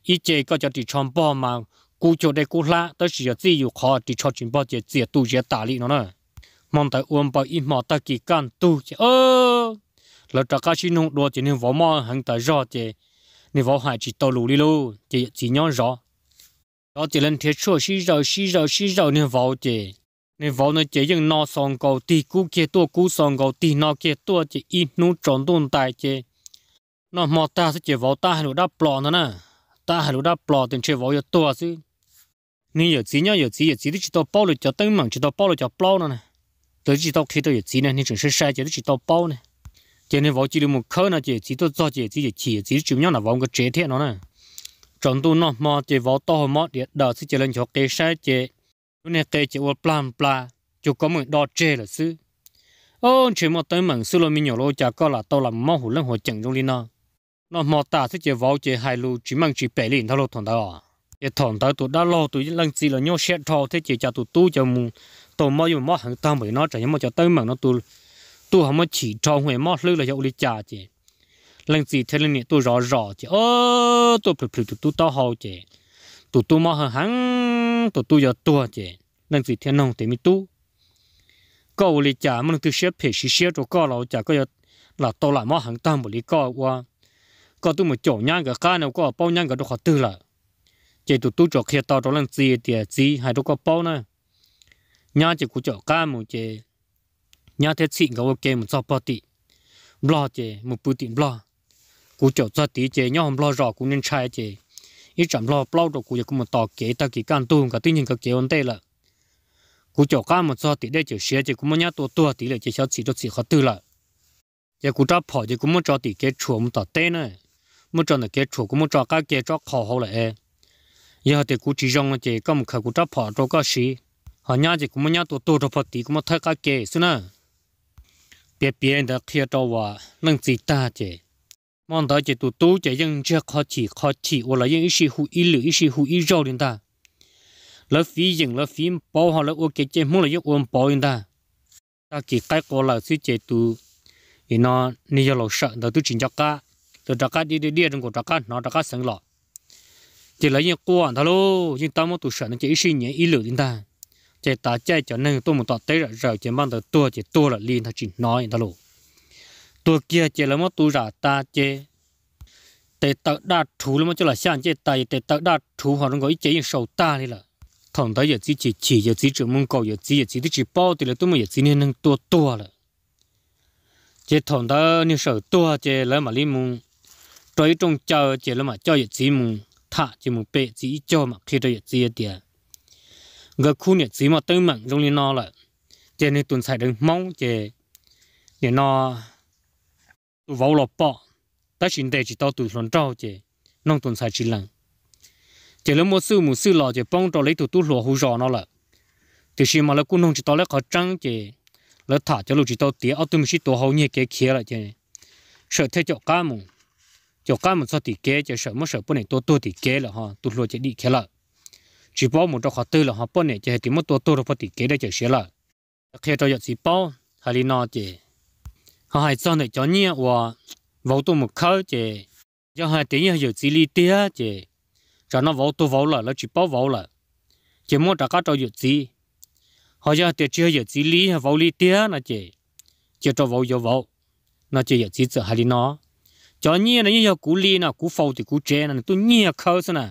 ít chế có cho chỉ chọn bao mà gù cho đây cú lá tới chỉ chỉ yêu khó chỉ cho chỉ bao chỉ chỉ tu chỉ tả lý nó nè mong tại uống bao ít mỏ ta kỳ can tu chứ ơ là trả cá chi nông đua chỉ nên võ mò hàng tại rõ chứ nên võ hải chỉ tàu lù đi lù chỉ chỉ nhon rõ đó chỉ lên thiết chua xí rồi xí rồi xí rồi nên võ chứ nên võ nó chỉ những nọ song cầu tì cú kia tua cú song cầu tì nọ kia tua chỉ ít nú tròn tồn tại chứ nó mò ta sẽ chỉ võ ta hay lù đáp lò nữa nè ta hay lù đáp lò tiền chơi võ giờ tua chứ nên giờ chỉ nhau giờ chỉ giờ chỉ đi chỉ tao bao lù cho tưng mảng chỉ tao bao lù cho bao nữa nè tới chỉ tao khi tao chỉ này nên chỉ sẽ sai chỉ chỉ tao bao này chỉ nên vào chỉ được một khơi này chỉ chỉ tao cho chỉ chỉ chỉ chỉ chủ yếu là vào cái chế thế nó này chọn tu nó mà chỉ vào to mà để đỡ sự chỉ lên cho cái sai chỉ lúc này cái chỉ vào plan plan chỉ có một đào chế là sư ô chỉ một tới mảng sư lo mình nhỏ lo chả có là tao làm mò hủ lên hồi chẳng trong linh nó nó mà ta sẽ chỉ vào chỉ hai lu chỉ mang chỉ bảy liền thao lo thằng tao à cái thằng đó tụi đã lo tụi lăng chỉ là nhau sẽ thao thế chỉ cho tụi tu cho mù tổ mò dùng mò hàng tao mới nó chạy mò cho tới mà nó tu tu không mà chỉ cho người mò lư là cho đi trả chị lần gì thế này tu rõ rõ chứ, ô tu phật phật tu tao hậu chị tu tu mò hàng hắn tu tu giờ tu chị lần gì thế nông thì mi tu có đi trả mà tu xếp phải xí xí cho câu lão trả có là tao lại mò hàng tao mới đi câu qua có tu mà chỗ nhang cái khác nào có bao nhang cái đó khó tư là chị tu tu cho kia tao đó lần gì thì gì hay đó có bao nữa nhà chỉ cú chọn cá một chế nhà thế xịn gấu kê một sọp tị blo chế một bự tị blo cú chọn cho tí chế nhà không blo rõ cũng nên trai chế ít chậm lo blo đồ cú giờ cũng một tò kế ta kỳ can tu cả tinh hình cả kế ổn tê là cú chọn cá một sọp tị đây chỉ xé chế cũng một nhà tổ tua tí là chế sáu chỉ đốt chỉ khó tư là giờ cú cho phò chế cũng một cho tí kế chuột một tò tê này một cho nó kế chuột cũng một cho cái kế cho khó hậu lại giờ thì cú chỉ rong chế có một khẩu cú cho phò cho cái xí họ nhà chỉ cũng nhà tổ tổ cho phật tí cũng thay cái kệ xí na bé bé đã kia cho và nâng gì ta chứ mong đợi chỉ tổ tổ chỉ những chiếc khó chỉ khó chỉ hoặc là những ít sĩ hữu ý lự ý sĩ hữu ý rau đến ta lỡ phí dừng lỡ phí bao họ lỡ ô kệ chế muốn là giấc ôm bao đến ta ta chỉ cái cô là suy chế tu thì nó ni giờ lỗ sợ đầu tư chính cho cả từ cho cả đi đi đi trong cổ cho cả nó cho cả sẵn lọ chỉ lấy những quan thà lô nhưng ta muốn tổ sợ nó chỉ ít sĩ nhẹ ý lự đến ta chế ta chế cho nên tôi muốn tỏ tới rồi rồi chế mang tới tôi chế tôi là liền thằng chỉ nói ta lù tôi kia chế là mất tôi giả ta chế tế tạo đa thú là mất cho là sang chế ta tế tạo đa thú họ nó gọi chế sầu ta đi là thằng đấy giờ chỉ chỉ chỉ giờ chỉ chỉ mông cầu giờ chỉ giờ chỉ chỉ bao thì là tôi mà giờ chỉ nên nâng tua tua là chế thằng đó như sầu tua chế là mà li mông trói trong chờ chế là mà cho giờ chỉ mông thả chế mông bể chỉ cho mà khi đó giờ chỉ tiền gờ khu này chỉ mà tới mặn trong liên nó là trên này tuần xài đừng mong chế để nó tụ vào lọ bọ ta xin để chỉ tao tụ lon trâu chế nông tuần xài chỉ lần chế lúc mua sư mua sư lọ chế bông trâu lấy tụ tụ lọ hú rò nó là thì khi mà là cũng nông chỉ tao lấy khó trăng chế lấy thả cho lúc chỉ tao tía ở tụm chỉ tao hầu như cái kia là chế sợ thế chỗ cá mùng chỗ cá mùng sao thì kế chế sợ mất sợ bữa này tao tụ thì kế là ha tụ lọ chế đi kia là chỉ bao một trong khó tư là họ bao này chỉ hay tìm một tổ tổ rồi phải tìm kế để chạy xe là khi cho giật chỉ bao hay đi nọ chỉ họ hay cho này cho nhẹ và vào tổ một khâu chỉ cho hai tiếng hay giật chỉ li tia chỉ cho nó vào tổ vào là nó chỉ bao vào là chỉ một trả cả cho giật chỉ họ cho tiền chưa giật chỉ li vào li tia là chỉ chỉ cho vào giờ vào nó chỉ giật chỉ sợ hay đi nọ cho nhẹ là như cú li nào cú phâu thì cú chê nè tôi nhẹ khâu xem nè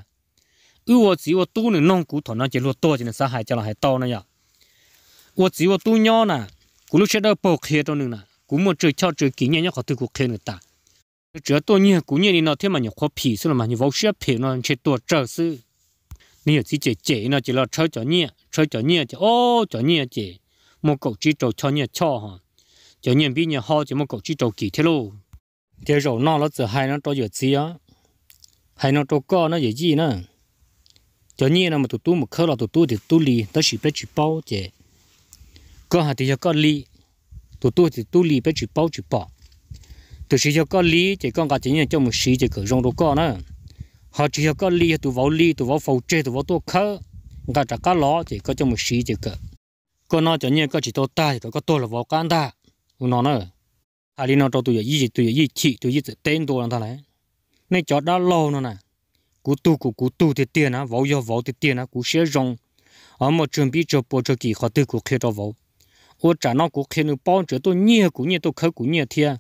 ư wo chỉ wo tu này nong cú thọ nó chỉ lo to chỉ nên sa hại cho nó hại to này nhở wo chỉ wo tu nhỏ nè cú lúc chết đâu bỏ khía đâu nữa nè cú mua chơi cho chơi kỹ nhá nhá khó từ cú khía người ta chỉ tôi như cú như nó thêm mà nhiều khó phì xí là mà nhiều vô xí phì nó chơi tua chơi xí nhiều chỉ chơi chơi, nó chỉ là chơi cho nhẹ chơi cho nhẹ chơi, ô cho nhẹ chơi, một cầu chỉ trâu cho nhẹ cho hả cho nhẹ bị nhẹ ho chỉ một cầu chỉ trâu kỳ thế luôn thế rồi nó nó chơi hai nó trâu giờ gì á hai nó trâu co nó giờ gì nữa cho nhiên là mà tụi tôi mà khâu là tụi tôi thì tôi lì đó chỉ biết chỉ bao chứ có hạt thì có lì tụi tôi thì tôi lì biết chỉ bao chỉ bỏ tụi chỉ có lì chỉ con cả chỉ nhiên cho một sĩ chỉ cỡ rong đồ con nữa họ chỉ có lì tụi vào lì tụi vào phao chè, tụi vào tôi khâu cả trả cá ló chỉ có cho một sĩ chỉ cỡ con nó cho nhiên có chỉ tôi ta chỉ có tôi là vào can ta nó nữa à đi nó cho tụi giờ gì tụi giờ gì chỉ tụi giờ tên tôi làm thằng này nên cho đã lâu nữa này cú tu cú cú tu thì tiền á vỗ vô vỗ thì tiền á cú sẽ rong ở một chuẩn bị cho bộ cho kỳ họ tư cú khi đó vỗ ở trả nó cú khi nó bao giờ tôi nhia cú nhia tôi khơi cú nhia thia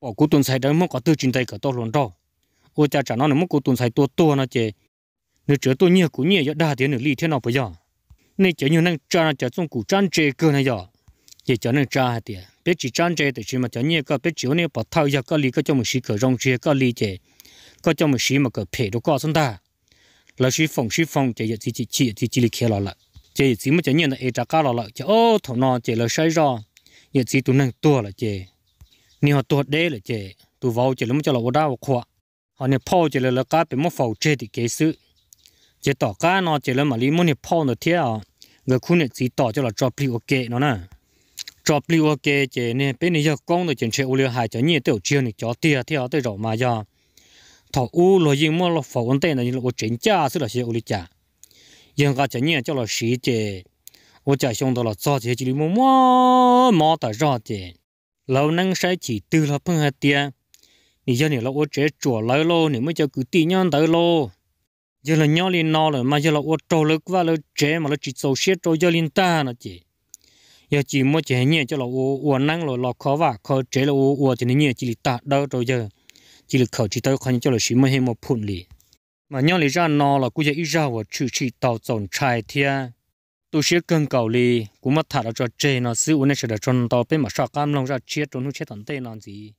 bỏ cú tuần sai đó mất có tư chuyên tay cả to luôn đó ở trả trả nó nó mất cú tuần sai to to nó chè nếu chở tôi nhia cú nhia đa tiền nửa ly thế nào bây giờ nên chở như năng trả nó chở xong cú trang chế cơ này giờ chỉ chở năng cha tiền biết chỉ trang chế thì chỉ mà chở nhia cái biết chịu này bỏ thao giờ cái ly cái cho một sĩ cơ rong chơi cái ly chè có cho một xí mà cỡ phê đồ có xong ta là xí phòng xí phòng chỉ chỉ chỉ chỉ chỉ chỉ kia là là chỉ chỉ mà chỉ nhận được ai trả cá là là chỉ ô thằng nào chỉ là sai rồi chỉ chỉ tụi nó tua là chỉ nhiều họ tua đế là chỉ tụi vào chỉ là mới cho là vô đau khóa họ nè phao chỉ là là cá bị mất phao chết thì kế sự chỉ tỏ cá nó chỉ là mà lý muốn nè phao nó thế à người khu này chỉ tỏ cho là drop liu ok nó nè drop liu ok chỉ nè bên này giờ con rồi chỉ chơi ô liu hai cho nhiều tiểu chiêu này cho tiền thì họ tới rồi mà giờ thọ u lo yin mo lo phò vấn đề này là ô chuyển cha sự là sẽ ô lý cha yên cả chả nhẹ cho là sĩ chế ô chả xong đó là cho chế chỉ mua mua mua ta rõ chế lâu năng sai chỉ từ là phân hạt tiền thì giờ này là ô chế chùa lấy lô nếu mới cho cứ tí nhon tới lô giờ là nhau lên nó rồi mà giờ là ô trâu lực và là chế mà là chỉ sầu xiết trâu giờ lên ta nó chế giờ chỉ mua chế nhẹ cho là ô ô năng rồi là khó vả khó chế là ô ô chỉ nhẹ chỉ ta đâu trâu giờ chỉ là khẩu chỉ tao khoan cho là xí mà hay một phun lì mà nhau lý ra nó là cũng giờ ra và chỉ chỉ tao tồn trái thia tôi sẽ cần cầu lì cũng mất thả ra cho chê nó xíu này sẽ được cho tàu bên mà sao cam lòng ra chết trốn hút chết tận tê nó gì